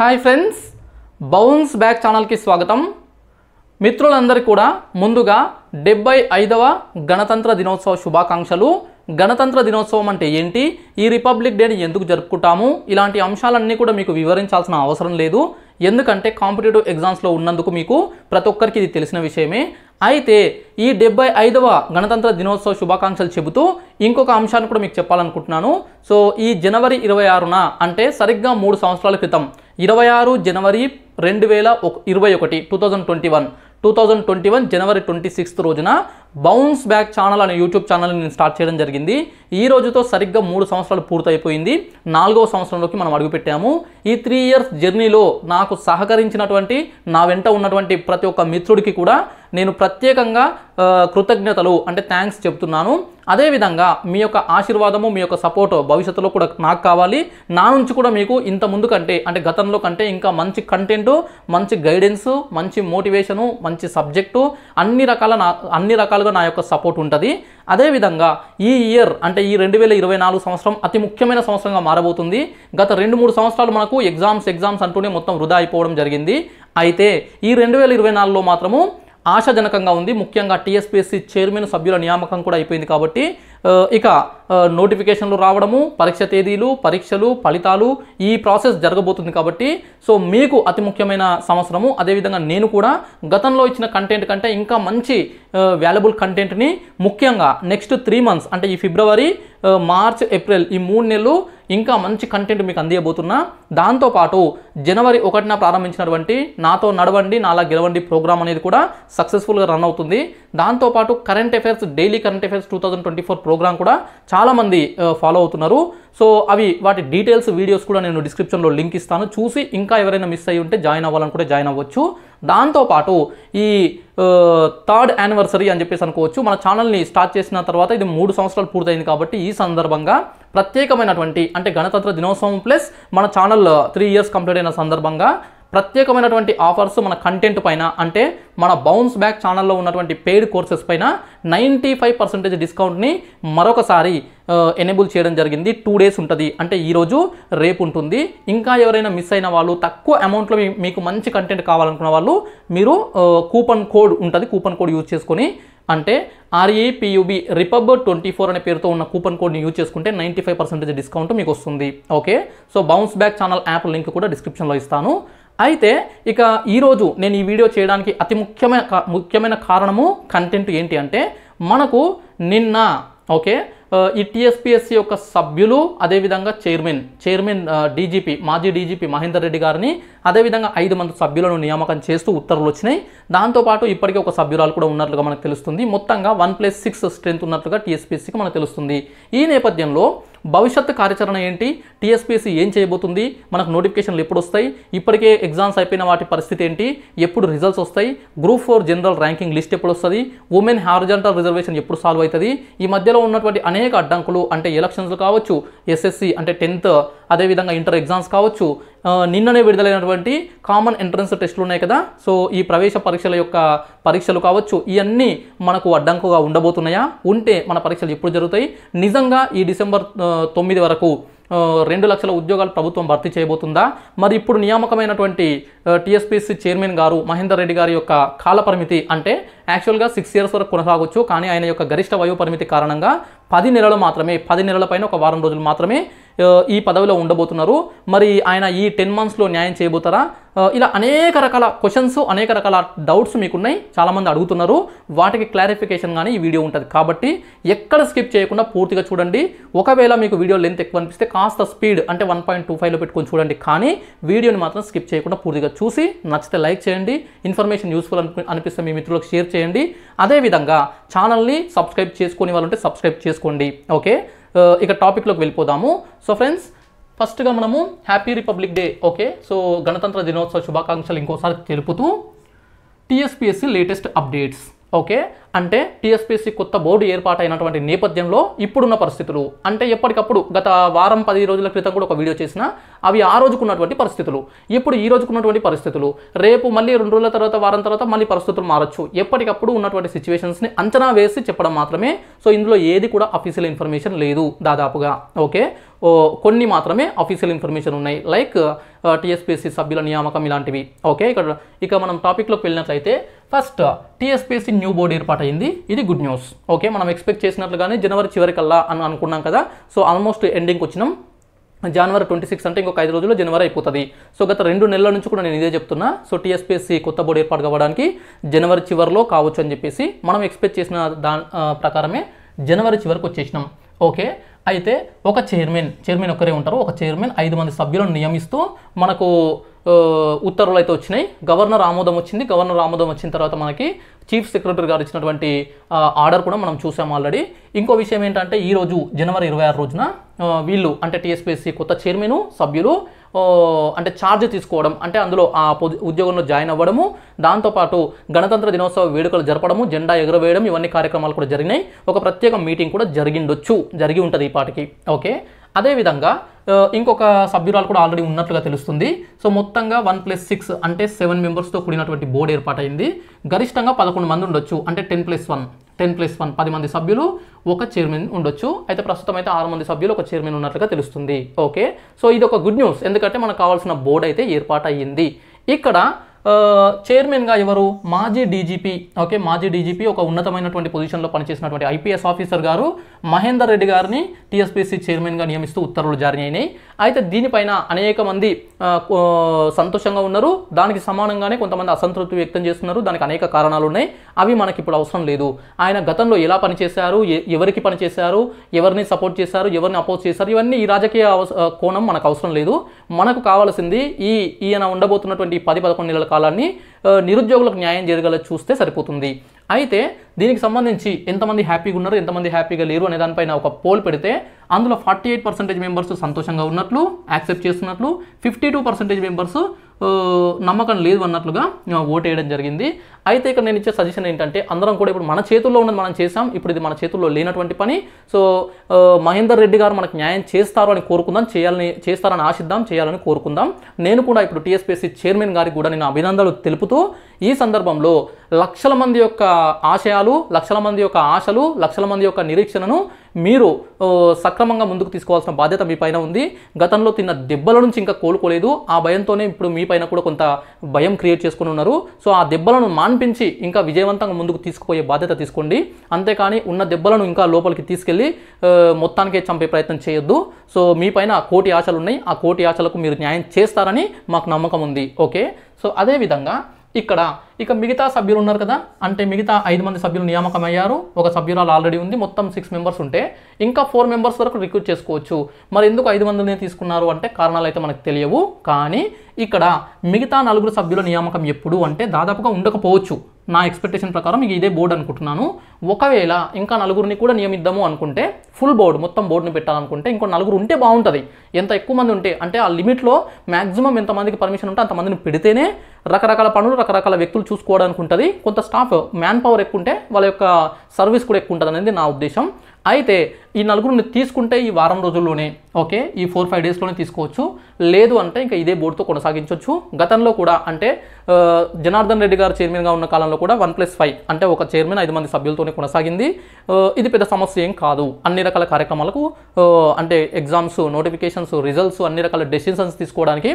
hi friends bounce back ఛానల్కి స్వాగతం మిత్రులందరికీ కూడా ముందుగా డెబ్బై ఐదవ గణతంత్ర దినోత్సవ శుభాకాంక్షలు గణతంత్ర దినోత్సవం అంటే ఏంటి ఈ రిపబ్లిక్ డేని ఎందుకు జరుపుకుంటాము ఇలాంటి అంశాలన్నీ కూడా మీకు వివరించాల్సిన అవసరం లేదు ఎందుకంటే కాంపిటేటివ్ ఎగ్జామ్స్లో ఉన్నందుకు మీకు ప్రతి ఒక్కరికి ఇది తెలిసిన విషయమే అయితే ఈ డెబ్బై ఐదవ గణతంత్ర దినోత్సవ శుభాకాంక్షలు చెబుతూ ఇంకొక అంశాన్ని కూడా మీకు చెప్పాలనుకుంటున్నాను సో ఈ జనవరి ఇరవై ఆరున అంటే సరిగ్గా మూడు సంవత్సరాల క్రితం ఇరవై ఆరు జనవరి రెండు వేల ఇరవై ఒకటి two thousand twenty one two thousand twenty one జనవరి ట్వంటీ సిక్స్త్ రోజున బౌన్స్ బ్యాక్ ఛానల్ అనే యూట్యూబ్ ఛానల్ని నేను స్టార్ట్ చేయడం జరిగింది ఈ రోజుతో సరిగ్గా మూడు సంవత్సరాలు పూర్తయిపోయింది నాలుగవ సంవత్సరంలోకి మనం అడుగుపెట్టాము ఈ త్రీ ఇయర్స్ జర్నీలో నాకు సహకరించినటువంటి నా వెంట ఉన్నటువంటి ప్రతి ఒక్క మిత్రుడికి కూడా నేను ప్రత్యేకంగా కృతజ్ఞతలు అంటే థ్యాంక్స్ చెప్తున్నాను అదేవిధంగా మీ యొక్క ఆశీర్వాదము మీ యొక్క సపోర్ట్ భవిష్యత్తులో కూడా నాకు కావాలి నా నుంచి కూడా మీకు ఇంత ముందు కంటే అంటే గతంలో కంటే ఇంకా మంచి కంటెంట్ మంచి గైడెన్స్ మంచి మోటివేషను మంచి సబ్జెక్టు అన్ని రకాల అన్ని రకాలుగా డెఫినెట్గా నా యొక్క సపోర్ట్ ఉంటుంది అదేవిధంగా ఈ ఇయర్ అంటే ఈ రెండు వేల ఇరవై నాలుగు సంవత్సరం అతి ముఖ్యమైన సంవత్సరంగా మారబోతుంది గత రెండు మూడు సంవత్సరాలు మనకు ఎగ్జామ్స్ ఎగ్జామ్స్ అంటూనే మొత్తం వృధా అయిపోవడం జరిగింది అయితే ఈ రెండు వేల ఇరవై నాలుగులో మాత్రము ఆశాజనకంగా ఉంది ముఖ్యంగా టీఎస్పీఎస్సీ చైర్మన్ సభ్యుల నియామకం కూడా అయిపోయింది కాబట్టి ఇక నోటిఫికేషన్లు రావడము పరీక్ష తేదీలు పరీక్షలు ఫలితాలు ఈ ప్రాసెస్ జరగబోతుంది కాబట్టి సో మీకు అతి ముఖ్యమైన సంవత్సరము అదేవిధంగా నేను కూడా గతంలో ఇచ్చిన కంటెంట్ కంటే ఇంకా మంచి వాల్యుబుల్ కంటెంట్ని ముఖ్యంగా నెక్స్ట్ త్రీ మంత్స్ అంటే ఈ ఫిబ్రవరి మార్చ్ ఏప్రిల్ ఈ మూడు నెలలు ఇంకా మంచి కంటెంట్ మీకు అందియబోతున్నా దాంతోపాటు జనవరి ఒకటిన ప్రారంభించినటువంటి నాతో నడవండి నాలా గెలవండి ప్రోగ్రామ్ అనేది కూడా సక్సెస్ఫుల్గా రన్ అవుతుంది దాంతోపాటు current affairs daily current affairs two thousand twenty four program కూడా చాలామంది ఫాలో అవుతున్నారు సో అవి వాటి డీటెయిల్స్ వీడియోస్ కూడా నేను డిస్క్రిప్షన్లో లింక్ ఇస్తాను చూసి ఇంకా ఎవరైనా మిస్ అయ్యి ఉంటే జాయిన్ అవ్వాలనుకుంటే జాయిన్ అవ్వచ్చు దాంతోపాటు ఈ థర్డ్ యానివర్సరీ అని చెప్పేసి అనుకోవచ్చు మన ఛానల్ని స్టార్ట్ చేసిన తర్వాత ఇది మూడు సంవత్సరాలు పూర్తయింది కాబట్టి ఈ సందర్భంగా ప్రత్యేకమైనటువంటి అంటే గణతంత్ర దినోత్సవం ప్లస్ మన ఛానల్ త్రీ ఇయర్స్ కంప్లీట్ అయిన సందర్భంగా ప్రత్యేకమైనటువంటి ఆఫర్స్ మన కంటెంట్ పైన అంటే మన బౌన్స్ బ్యాక్ ఛానల్లో ఉన్నటువంటి పెయిడ్ కోర్సెస్ పైన నైంటీ ఫైవ్ పర్సెంటేజ్ డిస్కౌంట్ని మరొకసారి ఎనేబుల్ చేయడం జరిగింది టూ డేస్ ఉంటుంది అంటే ఈరోజు రేపు ఉంటుంది ఇంకా ఎవరైనా మిస్ అయిన వాళ్ళు తక్కువ అమౌంట్లో మీకు మంచి కంటెంట్ కావాలనుకున్న వాళ్ళు మీరు కూపన్ కోడ్ ఉంటుంది కూపన్ కోడ్ యూజ్ చేసుకొని అంటే ఆర్ఏపియుబి రిపబ్ ట్వంటీ ఫోర్ అనే పేరుతో ఉన్న కూపన్ కోడ్ని యూజ్ చేసుకుంటే నైంటీ ఫైవ్ పర్సెంటేజ్ డిస్కౌంట్ మీకు వస్తుంది okay so bounce back channel app link కూడా డిస్క్రిప్షన్లో ఇస్తాను అయితే ఇక ఈరోజు నేను ఈ వీడియో చేయడానికి అతి ముఖ్యమైన ముఖ్యమైన కారణము కంటెంట్ ఏంటి అంటే మనకు నిన్న ఓకే ఈ టిఎస్పిఎస్సి యొక్క సభ్యులు అదేవిధంగా చైర్మన్ చైర్మన్ డీజీపీ మాజీ డీజీపీ మహేందర్ రెడ్డి గారిని అదేవిధంగా ఐదు మంది సభ్యులను నియామకం చేస్తూ ఉత్తర్వులు వచ్చినాయి దాంతోపాటు ఇప్పటికే ఒక సభ్యురాలు కూడా ఉన్నట్లుగా మనకు తెలుస్తుంది మొత్తంగా వన్ ప్లస్ సిక్స్ స్ట్రెంత్ ఉన్నట్లుగా టీఎస్పీఎస్సీకి మనకు తెలుస్తుంది ఈ నేపథ్యంలో భవిష్యత్ కార్యాచరణ ఏంటి టీఎస్పీసీ ఏం చేయబోతుంది మనకు నోటిఫికేషన్లు ఎప్పుడు వస్తాయి ఇప్పటికే ఎగ్జామ్స్ అయిపోయిన వాటి పరిస్థితి ఏంటి ఎప్పుడు రిజల్ట్స్ వస్తాయి group four general ranking list ఎప్పుడు వస్తుంది ఉమెన్ హార్జంటల్ రిజర్వేషన్ ఎప్పుడు సాల్వ్ అవుతుంది ఈ మధ్యలో ఉన్నటువంటి అనేక అడ్డంకులు అంటే ఎలక్షన్స్ కావచ్చు ఎస్ఎస్సి అంటే టెన్త్ అదేవిధంగా ఇంటర్ ఎగ్జామ్స్ కావచ్చు నిన్ననే విడుదలైనటువంటి కామన్ ఎంట్రన్స్ టెస్టులు ఉన్నాయి కదా సో ఈ ప్రవేశ పరీక్షల యొక్క పరీక్షలు కావచ్చు ఇవన్నీ మనకు అడ్డంకుగా ఉండబోతున్నాయా ఉంటే మన పరీక్షలు ఎప్పుడు జరుగుతాయి నిజంగా ఈ డిసెంబర్ తొమ్మిది వరకు రెండు లక్షల ఉద్యోగాలు ప్రభుత్వం భర్తీ చేయబోతుందా మరి ఇప్పుడు నియామకమైనటువంటి టీఎస్పీసీ చైర్మన్ గారు మహేందర్ రెడ్డి గారి యొక్క కాలపరిమితి అంటే యాక్చువల్గా సిక్స్ ఇయర్స్ వరకు కొనసాగొచ్చు కానీ ఆయన యొక్క గరిష్ట వయో పరిమితి కారణంగా పది నెలలు మాత్రమే పది నెలల పైన ఒక వారం రోజులు మాత్రమే ఈ పదవిలో ఉండబోతున్నారు మరి ఆయన ఈ టెన్ మంత్స్లో న్యాయం చేయబోతారా ఇలా అనేక రకాల క్వశ్చన్స్ అనేక రకాల డౌట్స్ మీకున్నాయి చాలామంది అడుగుతున్నారు వాటికి క్లారిఫికేషన్ కానీ ఈ వీడియో ఉంటుంది కాబట్టి ఎక్కడ స్కిప్ చేయకుండా పూర్తిగా చూడండి ఒకవేళ మీకు వీడియో లెంత్ ఎక్కువ అనిపిస్తే కాస్త స్పీడ్ అంటే వన్ పాయింట్ టూ ఫైవ్లో పెట్టుకొని చూడండి కానీ వీడియోని మాత్రం స్కిప్ చేయకుండా పూర్తిగా చూసి నచ్చితే లైక్ చేయండి ఇన్ఫర్మేషన్ యూస్ఫుల్ అనిపిస్తే మీ మిత్రులకు షేర్ చేయండి అదేవిధంగా ఛానల్ని సబ్స్క్రైబ్ చేసుకునే వాళ్ళు ఉంటే సబ్స్క్రైబ్ చేసుకోండి ఓకే ఇక టాపిక్లోకి వెళ్ళిపోదాము సో ఫ్రెండ్స్ ఫస్ట్గా మనము happy republic day okay so గణతంత్ర దినోత్సవ శుభాకాంక్షలు ఇంకోసారి తెలుపుతూ టీఎస్పీఎస్సీ లేటెస్ట్ అప్డేట్స్ ఓకే అంటే టీఎస్పీసీ కొత్త బోర్డు ఏర్పాటైనటువంటి నేపథ్యంలో ఇప్పుడున్న పరిస్థితులు అంటే ఎప్పటికప్పుడు గత వారం పది రోజుల క్రితం కూడా ఒక వీడియో చేసిన అవి ఆ రోజుకున్నటువంటి పరిస్థితులు ఇప్పుడు ఈ రోజుకున్నటువంటి పరిస్థితులు రేపు మళ్ళీ రెండు రోజుల తర్వాత వారం తర్వాత మళ్ళీ పరిస్థితులు మారచ్చు ఎప్పటికప్పుడు ఉన్నటువంటి సిచ్యువేషన్స్ని అంచనా వేసి చెప్పడం మాత్రమే సో ఇందులో ఏది కూడా అఫీషియల్ ఇన్ఫర్మేషన్ లేదు దాదాపుగా ఓకే కొన్ని మాత్రమే అఫీషియల్ ఇన్ఫర్మేషన్ ఉన్నాయి లైక్ టీఎస్పీసీ సభ్యుల నియామకం ఇలాంటివి ఓకే ఇక్కడ ఇక మనం టాపిక్లోకి వెళ్ళినట్లయితే ఫస్ట్ టీఎస్పీసీ న్యూ బోర్డు ఏర్పాటైంది ఇది గుడ్ న్యూస్ ఓకే మనం ఎక్స్పెక్ట్ చేసినట్లుగానే జనవరి చివరికల్లా అని అనుకున్నాం కదా సో ఆల్మోస్ట్ ఎండింగ్ వచ్చినాం జనవరి ట్వంటీ సిక్స్ అంటే ఇంకొక ఐదు రోజుల్లో జనవరి అయిపోతుంది సో గత రెండు నెలల నుంచి కూడా నేను ఇదే చెప్తున్నా సో టీఎస్పీఎస్సీ కొత్త బోర్డు ఏర్పాటు కావడానికి జనవరి చివరిలో కావచ్చు అని చెప్పేసి మనం ఎక్స్పెక్ట్ చేసిన దా ప్రకారమే జనవరి చివరికి వచ్చేసినాం ఓకే అయితే ఒక చైర్మన్ చైర్మన్ ఒక్కరే ఉంటారు ఒక చైర్మన్ ఐదు మంది సభ్యులను నియమిస్తూ మనకు ఉత్తర్వులు అయితే వచ్చినాయి గవర్నర్ ఆమోదం వచ్చింది గవర్నర్ ఆమోదం వచ్చిన తర్వాత మనకి చీఫ్ సెక్రటరీ గారు ఇచ్చినటువంటి ఆర్డర్ కూడా మనం చూసాం ఆల్రెడీ ఇంకో విషయం ఏంటంటే ఈరోజు జనవరి ఇరవై ఆరు రోజున వీళ్ళు అంటే టీఎస్పీఎస్సీ కొత్త చైర్మన్ సభ్యులు అంటే ఛార్జ్ తీసుకోవడం అంటే అందులో ఆ ఉద్యోగంలో జాయిన్ అవ్వడము దాంతోపాటు గణతంత్ర దినోత్సవ వేడుకలు జరపడము జెండా ఎగురవేయడం ఇవన్నీ కార్యక్రమాలు కూడా జరిగినాయి ఒక ప్రత్యేక మీటింగ్ కూడా జరిగిండొచ్చు జరిగి ఉంటుంది ఈ పాటికి ఓకే అదేవిధంగా ఇంకొక సభ్యురాలు కూడా ఆల్రెడీ ఉన్నట్లుగా తెలుస్తుంది సో మొత్తంగా వన్ ప్లస్ సిక్స్ అంటే సెవెన్ మెంబర్స్తో కూడినటువంటి బోర్డు ఏర్పాటైంది గరిష్టంగా పదకొండు మంది ఉండొచ్చు అంటే ten plus one ten plus one పది మంది సభ్యులు ఒక చైర్మన్ ఉండొచ్చు అయితే ప్రస్తుతం అయితే ఆరు మంది సభ్యులు ఒక చైర్మన్ ఉన్నట్లుగా తెలుస్తుంది ఓకే సో ఇది ఒక గుడ్ న్యూస్ ఎందుకంటే మనకు కావాల్సిన బోర్డు అయితే ఏర్పాటు ఇక్కడ చైర్మన్గా ఎవరు మాజీ డీజీపీ ఓకే మాజీ డీజీపీ ఒక ఉన్నతమైనటువంటి పొజిషన్లో పనిచేసినటువంటి ఐపీఎస్ ఆఫీసర్ గారు మహేందర్ రెడ్డి గారిని టీఎస్పీసీ చైర్మన్గా నియమిస్తూ ఉత్తర్వులు జారీ అయినాయి అయితే దీనిపైన అనేక మంది సంతోషంగా ఉన్నారు దానికి సమానంగానే కొంతమంది అసంతృప్తి వ్యక్తం చేస్తున్నారు దానికి అనేక కారణాలు ఉన్నాయి అవి మనకి ఇప్పుడు అవసరం లేదు ఆయన గతంలో ఎలా పనిచేశారు ఎవరికి పనిచేశారు ఎవరిని సపోర్ట్ చేశారు ఎవరిని అపోజ్ చేశారు ఇవన్నీ ఈ రాజకీయ కోణం మనకు అవసరం లేదు మనకు కావాల్సింది ఈ ఈయన ఉండబోతున్నటువంటి పది పదకొండు నెలల కాలాన్ని నిరుద్యోగులకు న్యాయం జరగాల చూస్తే సరిపోతుంది అయితే దీనికి సంబంధించి ఎంతమంది హ్యాపీగా ఉన్నారు ఎంతమంది హ్యాపీగా లేరు అనే దానిపైన ఒక పోల్ పెడితే అందులో ఫార్టీ ఎయిట్ పర్సెంటేజ్ మెంబర్స్ సంతోషంగా ఉన్నట్లు యాక్సెప్ట్ చేస్తున్నట్లు ఫిఫ్టీ టూ పర్సెంటేజ్ మెంబర్స్ నమ్మకం లేదు అన్నట్లుగా వేయడం జరిగింది అయితే ఇక్కడ నేను ఇచ్చే సజెషన్ ఏంటంటే అందరం కూడా ఇప్పుడు మన చేతుల్లో ఉన్నది మనం చేసాం ఇప్పుడు ఇది మన చేతుల్లో లేనటువంటి పని సో మహేందర్ రెడ్డి గారు మనకు న్యాయం చేస్తారు అని కోరుకుందాం చేయాలని చేస్తారని ఆశిద్దాం చేయాలని కోరుకుందాం నేను కూడా ఇప్పుడు టీఎస్పీసీ చైర్మన్ గారికి కూడా నేను అభినందనలు తెలుపుతూ ఈ సందర్భంలో లక్షల మంది యొక్క ఆశయాలు లక్షల మంది యొక్క ఆశలు లక్షల మంది యొక్క నిరీక్షణను మీరు సక్రమంగా ముందుకు తీసుకోవాల్సిన బాధ్యత మీ పైన ఉంది గతంలో తిన్న దెబ్బల నుంచి ఇంకా కోలుకోలేదు ఆ భయంతోనే ఇప్పుడు మీ పైన కూడా కొంత భయం క్రియేట్ చేసుకుని ఉన్నారు సో ఆ దెబ్బలను మాన్ శాంపించి ఇంకా విజయవంతంగా ముందుకు తీసుకుపోయే బాధ్యత తీసుకోండి అంతేకాని ఉన్న దెబ్బలను ఇంకా లోపలికి తీసుకెళ్ళి మొత్తానికే చంపే ప్రయత్నం చేయొద్దు సో మీ పైన కోటి ఆశలు ఉన్నాయి ఆ కోటి ఆశలకు మీరు న్యాయం చేస్తారని మాకు నమ్మకం ఉంది ఓకే సో అదేవిధంగా ఇక్కడ ఇక మిగతా సభ్యులు ఉన్నారు కదా అంటే మిగతా ఐదు మంది సభ్యులు నియామకం అయ్యారు ఒక సభ్యురాలు ఆల్రెడీ ఉంది మొత్తం సిక్స్ మెంబర్స్ ఉంటే ఇంకా ఫోర్ మెంబర్స్ వరకు రిక్రూట్ చేసుకోవచ్చు మరి ఎందుకు ఐదు మందిని తీసుకున్నారు అంటే కారణాలు అయితే మనకు తెలియవు కానీ ఇక్కడ మిగతా నలుగురు సభ్యుల నియామకం ఎప్పుడు అంటే దాదాపుగా ఉండకపోవచ్చు నా ఎక్స్పెక్టేషన్ ప్రకారం మీకు ఇదే బోర్డు అనుకుంటున్నాను ఒకవేళ ఇంకా నలుగురిని కూడా నియమిద్దాము అనుకుంటే ఫుల్ బోర్డు మొత్తం బోర్డుని పెట్టాలనుకుంటే ఇంకో నలుగురు ఉంటే బాగుంటుంది ఎంత ఎక్కువ మంది ఉంటే అంటే ఆ లిమిట్లో మ్యాక్సిమం ఎంతమందికి పర్మిషన్ ఉంటే అంతమందిని పెడితేనే రకరకాల పనులు రకరకాల వ్యక్తులు చూసుకోవడానికి ఉంటుంది కొంత స్టాఫ్ మ్యాన్ పవర్ ఎక్కువ ఉంటే వాళ్ళ యొక్క సర్వీస్ కూడా ఎక్కువ ఉంటుంది అనేది నా ఉద్దేశం అయితే ఈ నలుగురు తీసుకుంటే ఈ వారం రోజుల్లోనే ఓకే ఈ ఫోర్ ఫైవ్ డేస్లోనే తీసుకోవచ్చు లేదు అంటే ఇంకా ఇదే బోర్డుతో కొనసాగించవచ్చు గతంలో కూడా అంటే జనార్దన్ రెడ్డి గారు చైర్మన్గా ఉన్న కాలంలో కూడా వన్ ప్లస్ ఫైవ్ అంటే ఒక చైర్మన్ ఐదు మంది సభ్యులతోనే కొనసాగింది ఇది పెద్ద సమస్య ఏం కాదు అన్ని రకాల కార్యక్రమాలకు అంటే ఎగ్జామ్స్ నోటిఫికేషన్స్ రిజల్ట్స్ అన్ని రకాల డెసిషన్స్ తీసుకోవడానికి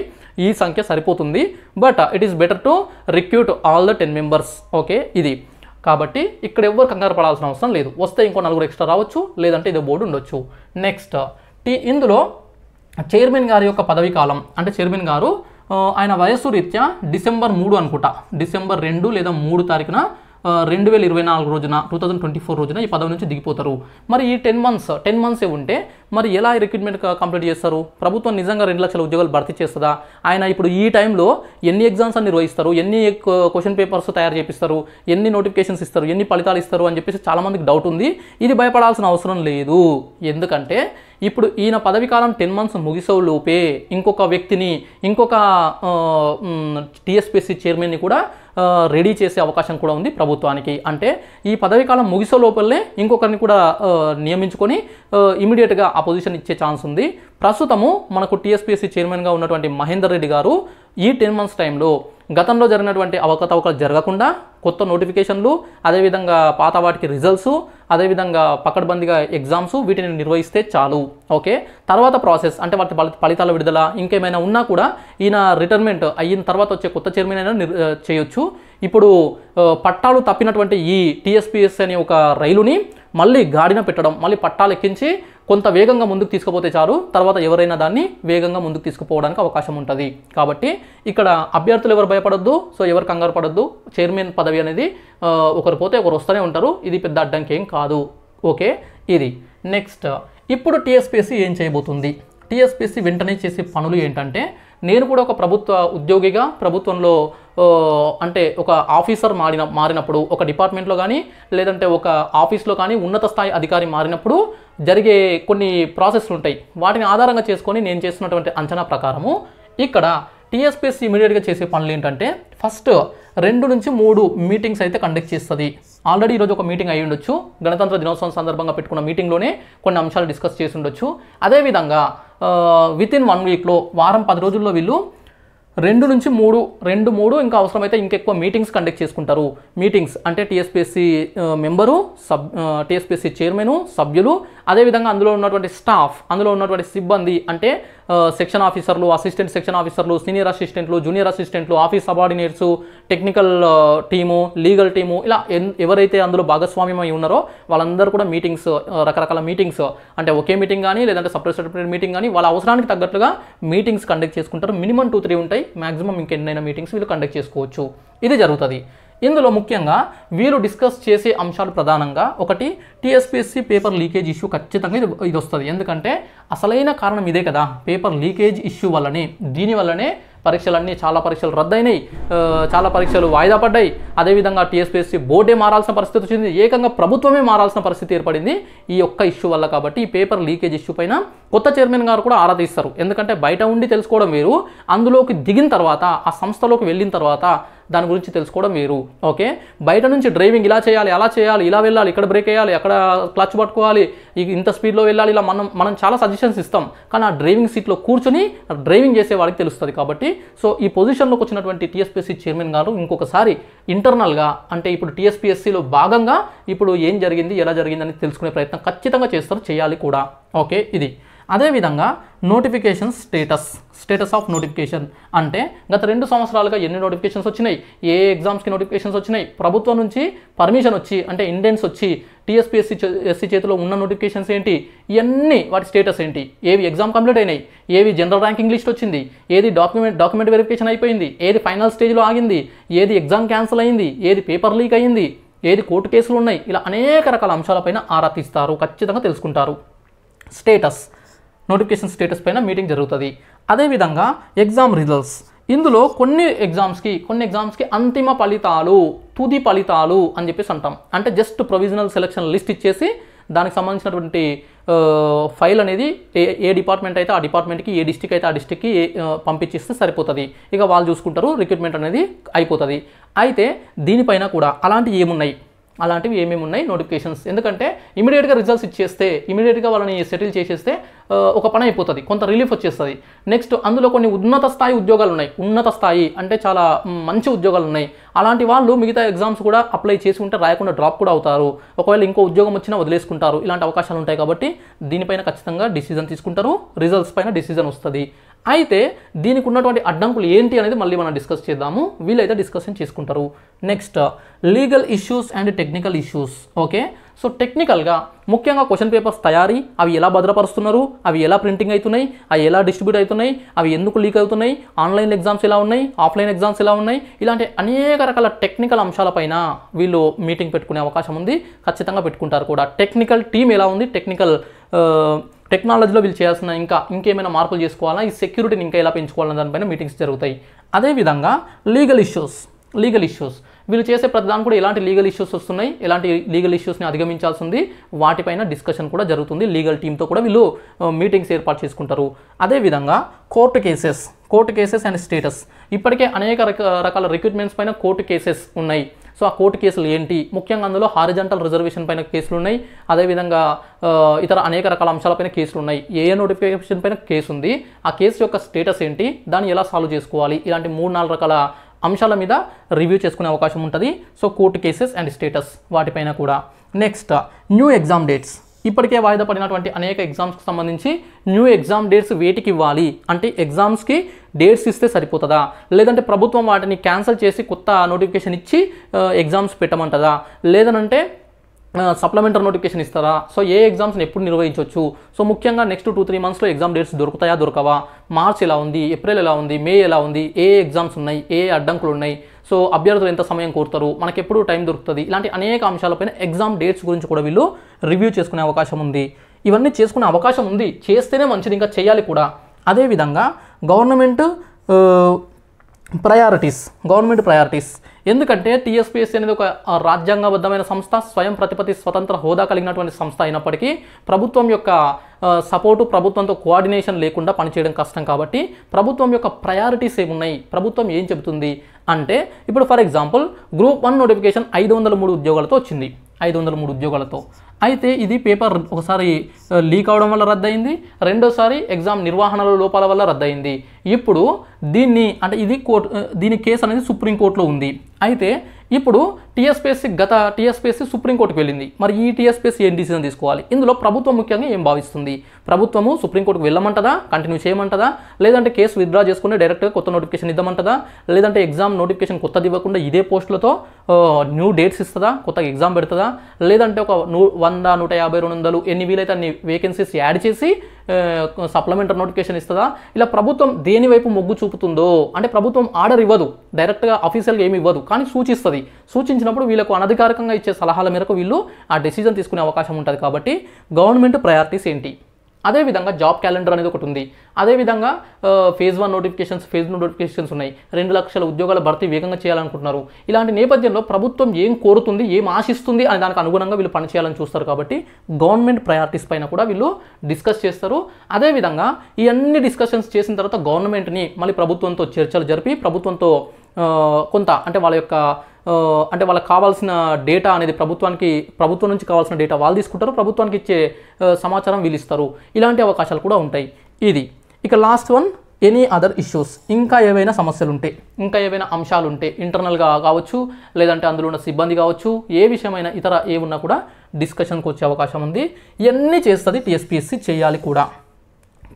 ఈ సంఖ్య సరిపోతుంది but it is better to recruit all the ten members okay ఇది కాబట్టి ఇక్కడ ఎవ్వరు కంగారు పడాల్సిన అవసరం లేదు వస్తే ఇంకో నలుగురు ఎక్స్ట్రా రావచ్చు లేదంటే ఇదే బోర్డు ఉండొచ్చు నెక్స్ట్ టీ ఇందులో చైర్మన్ గారి యొక్క పదవీ కాలం అంటే చైర్మన్ గారు ఆయన వయస్సు రీత్యా డిసెంబర్ మూడు అనుకుంటా డిసెంబర్ రెండు లేదా మూడు తారీఖున రెండు వేల ఇరవై నాలుగు రోజున టూ థౌజండ్ ట్వంటీ ఫోర్ రోజున ఈ పదవి నుంచి దిగిపోతారు మరి ఈ టెన్ మంత్స్ టెన్ మంత్సే ఉంటే మరి ఎలా రిక్రూట్మెంట్ కంప్లీట్ చేస్తారు ప్రభుత్వం నిజంగా రెండు లక్షల ఉద్యోగాలు భర్తీ చేస్తుందా ఆయన ఇప్పుడు ఈ టైంలో ఎన్ని ఎగ్జామ్స్ అని నిర్వహిస్తారు ఎన్ని క్వశ్చన్ పేపర్స్ తయారు చేపిస్తారు ఎన్ని నోటిఫికేషన్స్ ఇస్తారు ఎన్ని ఫలితాలు ఇస్తారు అని చెప్పేసి చాలామందికి డౌట్ ఉంది ఇది భయపడాల్సిన అవసరం లేదు ఎందుకంటే ఇప్పుడు ఈయన కాలం టెన్ మంత్స్ ముగిసే లోపే ఇంకొక వ్యక్తిని ఇంకొక టీఎస్పీసీ చైర్మన్ని కూడా రెడీ చేసే అవకాశం కూడా ఉంది ప్రభుత్వానికి అంటే ఈ పదవీ కాలం ముగిసే లోపలనే ఇంకొకరిని కూడా నియమించుకొని ఇమీడియట్గా ఆ పొజిషన్ ఇచ్చే ఛాన్స్ ఉంది ప్రస్తుతము మనకు టీఎస్పీఎస్సీ చైర్మన్గా ఉన్నటువంటి మహేందర్ రెడ్డి గారు ఈ టెన్ మంత్స్ టైంలో గతంలో జరిగినటువంటి అవకతవకలు జరగకుండా కొత్త నోటిఫికేషన్లు అదేవిధంగా పాత వాటికి రిజల్ట్స్ అదేవిధంగా పక్కడబందిగా ఎగ్జామ్స్ వీటిని నిర్వహిస్తే చాలు ఓకే తర్వాత ప్రాసెస్ అంటే వాటి ఫలితాల విడుదల ఇంకేమైనా ఉన్నా కూడా ఈయన రిటైర్మెంట్ అయిన తర్వాత వచ్చే కొత్త చైర్మన్ అయినా చేయొచ్చు ఇప్పుడు పట్టాలు తప్పినటువంటి ఈ టీఎస్పీఎస్ అనే ఒక రైలుని మళ్ళీ గాడిన పెట్టడం మళ్ళీ పట్టాలు ఎక్కించి కొంత వేగంగా ముందుకు తీసుకుపోతే చాలు తర్వాత ఎవరైనా దాన్ని వేగంగా ముందుకు తీసుకుపోవడానికి అవకాశం ఉంటుంది కాబట్టి ఇక్కడ అభ్యర్థులు ఎవరు భయపడద్దు సో ఎవరు కంగారు పడద్దు చైర్మన్ పదవి అనేది ఒకరు పోతే ఒకరు వస్తూనే ఉంటారు ఇది పెద్ద అడ్డంకి ఏం కాదు ఓకే ఇది నెక్స్ట్ ఇప్పుడు టీఎస్పీఎస్సీ ఏం చేయబోతుంది టీఎస్పీఎస్సీ వెంటనే చేసే పనులు ఏంటంటే నేను కూడా ఒక ప్రభుత్వ ఉద్యోగిగా ప్రభుత్వంలో అంటే ఒక ఆఫీసర్ మారిన మారినప్పుడు ఒక డిపార్ట్మెంట్లో కానీ లేదంటే ఒక ఆఫీస్లో కానీ ఉన్నత స్థాయి అధికారి మారినప్పుడు జరిగే కొన్ని ప్రాసెస్లు ఉంటాయి వాటిని ఆధారంగా చేసుకొని నేను చేస్తున్నటువంటి అంచనా ప్రకారము ఇక్కడ టీఎస్పీఎస్సీ ఇమీడియట్గా చేసే పనులు ఏంటంటే ఫస్ట్ రెండు నుంచి మూడు మీటింగ్స్ అయితే కండక్ట్ చేస్తుంది ఆల్రెడీ ఈరోజు ఒక మీటింగ్ అయి ఉండొచ్చు గణతంత్ర దినోత్సవం సందర్భంగా పెట్టుకున్న మీటింగ్లోనే కొన్ని అంశాలు డిస్కస్ చేసి ఉండొచ్చు అదేవిధంగా విత్ ఇన్ వన్ వీక్లో వారం పది రోజుల్లో వీళ్ళు రెండు నుంచి మూడు రెండు మూడు ఇంకా అవసరమైతే ఇంకెక్కువ మీటింగ్స్ కండక్ట్ చేసుకుంటారు మీటింగ్స్ అంటే టీఎస్పీఎస్సీ మెంబరు సబ్ టీఎస్పీఎస్సీ చైర్మను సభ్యులు అదేవిధంగా అందులో ఉన్నటువంటి స్టాఫ్ అందులో ఉన్నటువంటి సిబ్బంది అంటే సెక్షన్ ఆఫీసర్లు అసిస్టెంట్ సెక్షన్ ఆఫీసర్లు సీనియర్ అసిస్టెంట్లు జూనియర్ అసిస్టెంట్లు office subordinates technical team legal team ఇలా ఎవరైతే అందులో భాగస్వామ్యం ఉన్నారో వాళ్ళందరూ కూడా మీటింగ్స్ రకరకాల మీటింగ్స్ అంటే ఒకే మీటింగ్ కానీ లేదంటే సపరేట్ సపరేట్ మీటింగ్ కానీ వాళ్ళ అవసరానికి తగ్గట్టుగా మీటింగ్స్ కండక్ట్ చేసుకుంటారు మినిమం టూ త్రీ ఉంటాయి మాక్సిమం ఇంకెన్నైనా మీటింగ్స్ వీళ్ళు కండక్ట్ చేసుకోవచ్చు ఇది జరుగుతుంది ఇందులో ముఖ్యంగా వీరు డిస్కస్ చేసే అంశాలు ప్రధానంగా ఒకటి టీఎస్పీఎస్సీ పేపర్ లీకేజ్ ఇష్యూ ఖచ్చితంగా ఇది ఇది వస్తుంది ఎందుకంటే అసలైన కారణం ఇదే కదా పేపర్ లీకేజ్ ఇష్యూ వల్లనే దీనివల్లనే పరీక్షలన్నీ చాలా పరీక్షలు రద్దయినాయి చాలా పరీక్షలు వాయిదా పడ్డాయి అదేవిధంగా టీఎస్పీఎస్సీ బోర్డే మారాల్సిన పరిస్థితి వచ్చింది ఏకంగా ప్రభుత్వమే మారాల్సిన పరిస్థితి ఏర్పడింది ఈ ఒక్క ఇష్యూ వల్ల కాబట్టి ఈ పేపర్ లీకేజ్ ఇష్యూ పైన కొత్త చైర్మన్ గారు కూడా ఆరాధిస్తారు ఎందుకంటే బయట ఉండి తెలుసుకోవడం వేరు అందులోకి దిగిన తర్వాత ఆ సంస్థలోకి వెళ్ళిన తర్వాత దాని గురించి తెలుసుకోవడం మీరు ఓకే బయట నుంచి డ్రైవింగ్ ఇలా చేయాలి అలా చేయాలి ఇలా వెళ్ళాలి ఇక్కడ బ్రేక్ వేయాలి అక్కడ క్లచ్ పట్టుకోవాలి ఇంత స్పీడ్లో వెళ్ళాలి ఇలా మనం మనం చాలా సజెషన్స్ ఇస్తాం కానీ ఆ డ్రైవింగ్ సీట్లో కూర్చొని డ్రైవింగ్ చేసే వాళ్ళకి తెలుస్తుంది కాబట్టి సో ఈ పొజిషన్లోకి వచ్చినటువంటి టీఎస్పీఎస్సీ చైర్మన్ గారు ఇంకొకసారి ఇంటర్నల్గా అంటే ఇప్పుడు టీఎస్పీఎస్సీలో భాగంగా ఇప్పుడు ఏం జరిగింది ఎలా జరిగిందని తెలుసుకునే ప్రయత్నం ఖచ్చితంగా చేస్తారు చేయాలి కూడా ఓకే ఇది అదేవిధంగా notification status status of notification అంటే గత రెండు సంవత్సరాలుగా ఎన్ని నోటిఫికేషన్స్ వచ్చినాయి ఏ ఎగ్జామ్స్కి నోటిఫికేషన్స్ వచ్చినాయి ప్రభుత్వం నుంచి పర్మిషన్ వచ్చి అంటే ఇండెన్స్ వచ్చి టీఎస్పీఎస్సీ ఎస్సీ చేతిలో ఉన్న నోటిఫికేషన్స్ ఏంటి ఇవన్నీ వాటి స్టేటస్ ఏంటి ఏవి ఎగ్జామ్ కంప్లీట్ అయినాయి ఏవి జనరల్ ర్యాంకింగ్ లిస్ట్ వచ్చింది ఏది డాక్యుమెంట్ డాక్యుమెంట్ వెరిఫికేషన్ అయిపోయింది ఏది ఫైనల్ స్టేజ్లో ఆగింది ఏది ఎగ్జామ్ క్యాన్సిల్ అయింది ఏది పేపర్ లీక్ అయింది ఏది కోర్టు కేసులు ఉన్నాయి ఇలా అనేక రకాల అంశాలపైన ఆరా తీస్తారు ఖచ్చితంగా తెలుసుకుంటారు స్టేటస్ నోటిఫికేషన్ స్టేటస్ పైన మీటింగ్ జరుగుతుంది అదేవిధంగా ఎగ్జామ్ రిజల్ట్స్ ఇందులో కొన్ని ఎగ్జామ్స్కి కొన్ని ఎగ్జామ్స్కి అంతిమ ఫలితాలు తుది ఫలితాలు అని చెప్పేసి అంటాం అంటే జస్ట్ ప్రొవిజనల్ సెలెక్షన్ లిస్ట్ ఇచ్చేసి దానికి సంబంధించినటువంటి ఫైల్ అనేది ఏ ఏ డిపార్ట్మెంట్ అయితే ఆ డిపార్ట్మెంట్కి ఏ డిస్టిక్ అయితే ఆ డిస్టిక్కి పంపించిస్తే సరిపోతుంది ఇక వాళ్ళు చూసుకుంటారు రిక్రూట్మెంట్ అనేది అయిపోతుంది అయితే దీనిపైన కూడా అలాంటివి ఏమున్నాయి అలాంటివి ఏమేమి ఉన్నాయి నోటిఫికేషన్స్ ఎందుకంటే ఇమీడియట్గా రిజల్ట్స్ ఇచ్చేస్తే ఇమీడియట్గా వాళ్ళని సెటిల్ చేసేస్తే ఒక పని అయిపోతుంది కొంత రిలీఫ్ వచ్చేస్తుంది నెక్స్ట్ అందులో కొన్ని ఉన్నత స్థాయి ఉద్యోగాలు ఉన్నాయి ఉన్నత స్థాయి అంటే చాలా మంచి ఉద్యోగాలు ఉన్నాయి అలాంటి వాళ్ళు మిగతా ఎగ్జామ్స్ కూడా అప్లై చేసి ఉంటే రాయకుండా డ్రాప్ కూడా అవుతారు ఒకవేళ ఇంకో ఉద్యోగం వచ్చినా వదిలేసుకుంటారు ఇలాంటి అవకాశాలు ఉంటాయి కాబట్టి దీనిపైన ఖచ్చితంగా డిసిజన్ తీసుకుంటారు రిజల్ట్స్ పైన డిసిజన్ వస్తుంది అయితే దీనికి ఉన్నటువంటి అడ్డంకులు ఏంటి అనేది మళ్ళీ మనం డిస్కస్ చేద్దాము వీళ్ళైతే డిస్కషన్ చేసుకుంటారు next legal issues and technical issues okay so టెక్నికల్గా ముఖ్యంగా క్వశ్చన్ పేపర్స్ తయారీ అవి ఎలా భద్రపరుస్తున్నారు అవి ఎలా ప్రింటింగ్ అవుతున్నాయి అవి ఎలా డిస్ట్రిబ్యూట్ అవుతున్నాయి అవి ఎందుకు లీక్ అవుతున్నాయి ఆన్లైన్ ఎగ్జామ్స్ ఎలా ఉన్నాయి ఆఫ్లైన్ ఎగ్జామ్స్ ఎలా ఉన్నాయి ఇలాంటి అనేక రకాల టెక్నికల్ అంశాలపైన వీళ్ళు మీటింగ్ పెట్టుకునే అవకాశం ఉంది ఖచ్చితంగా పెట్టుకుంటారు కూడా టెక్నికల్ టీం ఎలా ఉంది టెక్నికల్ టెక్నాలజీలో వీళ్ళు చేయాల్సిన ఇంకా ఇంకేమైనా మార్పులు చేసుకోవాలా ఈ సెక్యూరిటీని ఇంకా ఎలా పెంచుకోవాలన్న దానిపైన మీటింగ్స్ జరుగుతాయి అదేవిధంగా లీగల్ ఇష్యూస్ లీగల్ ఇష్యూస్ వీళ్ళు చేసే ప్రతి దాని కూడా ఎలాంటి లీగల్ ఇష్యూస్ వస్తున్నాయి ఎలాంటి లీగల్ ఇష్యూస్ని అధిగమించాల్సి ఉంది వాటిపైన డిస్కషన్ కూడా జరుగుతుంది లీగల్ టీంతో కూడా వీళ్ళు మీటింగ్స్ ఏర్పాటు చేసుకుంటారు అదేవిధంగా court cases court cases and status ఇప్పటికే అనేక రకాల రిక్రూట్మెంట్స్ పైన కోర్టు కేసెస్ ఉన్నాయి సో ఆ కోర్టు కేసులు ఏంటి ముఖ్యంగా అందులో హారిజంటల్ రిజర్వేషన్ పైన కేసులు ఉన్నాయి అదేవిధంగా ఇతర అనేక రకాల అంశాలపైన కేసులు ఉన్నాయి ఏ నోటిఫికేషన్ పైన కేసు ఉంది ఆ కేసు యొక్క స్టేటస్ ఏంటి దాన్ని ఎలా సాల్వ్ చేసుకోవాలి ఇలాంటి మూడు నాలుగు రకాల అంశాల మీద రివ్యూ చేసుకునే అవకాశం ఉంటుంది so court cases and status వాటిపైన కూడా నెక్స్ట్ న్యూ ఎగ్జామ్ డేట్స్ ఇప్పటికే వాయిదా పడినటువంటి అనేక ఎగ్జామ్స్కి సంబంధించి న్యూ ఎగ్జామ్ డేట్స్ వేటికి ఇవ్వాలి అంటే ఎగ్జామ్స్కి డేట్స్ ఇస్తే సరిపోతుందా లేదంటే ప్రభుత్వం వాటిని క్యాన్సిల్ చేసి కొత్త నోటిఫికేషన్ ఇచ్చి ఎగ్జామ్స్ పెట్టమంటుందా లేదనంటే సప్లిమెంటరీ నోటిఫికేషన్ ఇస్తారా సో ఏ ఎగ్జామ్స్ని ఎప్పుడు నిర్వహించవచ్చు సో ముఖ్యంగా నెక్స్ట్ టూ త్రీ మంత్స్లో ఎగ్జామ్ డేట్స్ దొరుకుతాయా దొరకవా మార్చ్ ఎలా ఉంది ఏప్రిల్ ఎలా ఉంది మే ఎలా ఉంది ఏ ఎగ్జామ్స్ ఉన్నాయి ఏ అడ్డంకులు ఉన్నాయి సో అభ్యర్థులు ఎంత సమయం కోరుతారు మనకి ఎప్పుడు టైం దొరుకుతుంది ఇలాంటి అనేక అంశాలపైన ఎగ్జామ్ డేట్స్ గురించి కూడా వీళ్ళు రివ్యూ చేసుకునే అవకాశం ఉంది ఇవన్నీ చేసుకునే అవకాశం ఉంది చేస్తేనే మంచిది ఇంకా చేయాలి కూడా అదేవిధంగా గవర్నమెంట్ ప్రయారిటీస్ గవర్నమెంట్ ప్రయారిటీస్ ఎందుకంటే టీఎస్పీఎస్సీ అనేది ఒక రాజ్యాంగబద్ధమైన సంస్థ స్వయం ప్రతిపత్తి స్వతంత్ర హోదా కలిగినటువంటి సంస్థ అయినప్పటికీ ప్రభుత్వం యొక్క సపోర్టు ప్రభుత్వంతో కోఆర్డినేషన్ లేకుండా పనిచేయడం కష్టం కాబట్టి ప్రభుత్వం యొక్క ప్రయారిటీస్ ఏమున్నాయి ప్రభుత్వం ఏం చెబుతుంది అంటే ఇప్పుడు for example group one notification ఐదు వందల మూడు ఉద్యోగాలతో వచ్చింది ఐదు వందల మూడు ఉద్యోగాలతో అయితే ఇది పేపర్ ఒకసారి లీక్ అవడం వల్ల రద్దయింది రెండోసారి ఎగ్జామ్ నిర్వహణలో లోపాల వల్ల రద్దయింది ఇప్పుడు దీన్ని అంటే ఇది కోర్టు దీని కేసు అనేది సుప్రీంకోర్టులో ఉంది అయితే ఇప్పుడు టీఎస్పీఎస్సీ గత టీఎస్పీఎస్సీ సుప్రీంకోర్టుకు వెళ్ళింది మరి ఈ టీఎస్పీఎస్సీ ఏం డిసిజన్ తీసుకోవాలి ఇందులో ప్రభుత్వం ముఖ్యంగా ఏం భావిస్తుంది ప్రభుత్వము సుప్రీంకోర్టుకు వెళ్ళమంటదా కంటిన్యూ చేయమంటదా లేదంటే కేసు విత్డ్రా చేసుకుంటే డైరెక్ట్గా కొత్త నోటిఫికేషన్ ఇద్దామంటదా లేదంటే ఎగ్జామ్ నోటిఫికేషన్ కొత్తది ఇవ్వకుండా ఇదే పోస్టులతో న్యూ డేట్స్ ఇస్తుందా కొత్తగా ఎగ్జామ్ పెడుతుందా లేదంటే ఒక నూ వంద నూట యాభై రెండు వందలు ఎన్ని వీలైతే అన్ని వేకెన్సీస్ యాడ్ చేసి సప్లిమెంటరీ నోటిఫికేషన్ ఇస్తుందా ఇలా ప్రభుత్వం దేని వైపు మొగ్గు చూపుతుందో అంటే ప్రభుత్వం ఆర్డర్ ఇవ్వదు డైరెక్ట్గా అఫీషియల్గా ఏమి ఇవ్వదు కానీ సూచిస్తుంది సూచించినప్పుడు వీళ్ళకు అనధికారికంగా ఇచ్చే సలహాల మేరకు వీళ్ళు ఆ డెసిజన్ తీసుకునే అవకాశం ఉంటుంది కాబట్టి గవర్నమెంట్ ప్రయారిటీస్ ఏంటి అదేవిధంగా జాబ్ క్యాలెండర్ అనేది ఒకటి ఉంది అదేవిధంగా phase one notifications phase two notifications ఉన్నాయి రెండు లక్షల ఉద్యోగాల భర్తీ వేగంగా చేయాలనుకుంటున్నారు ఇలాంటి నేపథ్యంలో ప్రభుత్వం ఏం కోరుతుంది ఏం ఆశిస్తుంది అని దానికి అనుగుణంగా వీళ్ళు పనిచేయాలని చూస్తారు కాబట్టి గవర్నమెంట్ ప్రయారిటీస్ పైన కూడా వీళ్ళు డిస్కస్ చేస్తారు అదేవిధంగా ఈ అన్ని డిస్కషన్స్ చేసిన తర్వాత గవర్నమెంట్ని మళ్ళీ ప్రభుత్వంతో చర్చలు జరిపి ప్రభుత్వంతో కొంత అంటే వాళ్ళ యొక్క అంటే వాళ్ళకి కావాల్సిన డేటా అనేది ప్రభుత్వానికి ప్రభుత్వం నుంచి కావాల్సిన డేటా వాళ్ళు తీసుకుంటారు ప్రభుత్వానికి ఇచ్చే సమాచారం వీళ్ళు ఇలాంటి అవకాశాలు కూడా ఉంటాయి ఇది ఇక last one any other issues ఇంకా ఏవైనా సమస్యలు ఉంటే ఇంకా ఏవైనా అంశాలు ఉంటే ఇంటర్నల్గా కావచ్చు లేదంటే అందులో ఉన్న సిబ్బంది కావచ్చు ఏ విషయమైన ఇతర ఏ ఉన్నా కూడా డిస్కషన్కి వచ్చే అవకాశం ఉంది ఇవన్నీ చేస్తుంది టీఎస్పిఎస్సి చేయాలి కూడా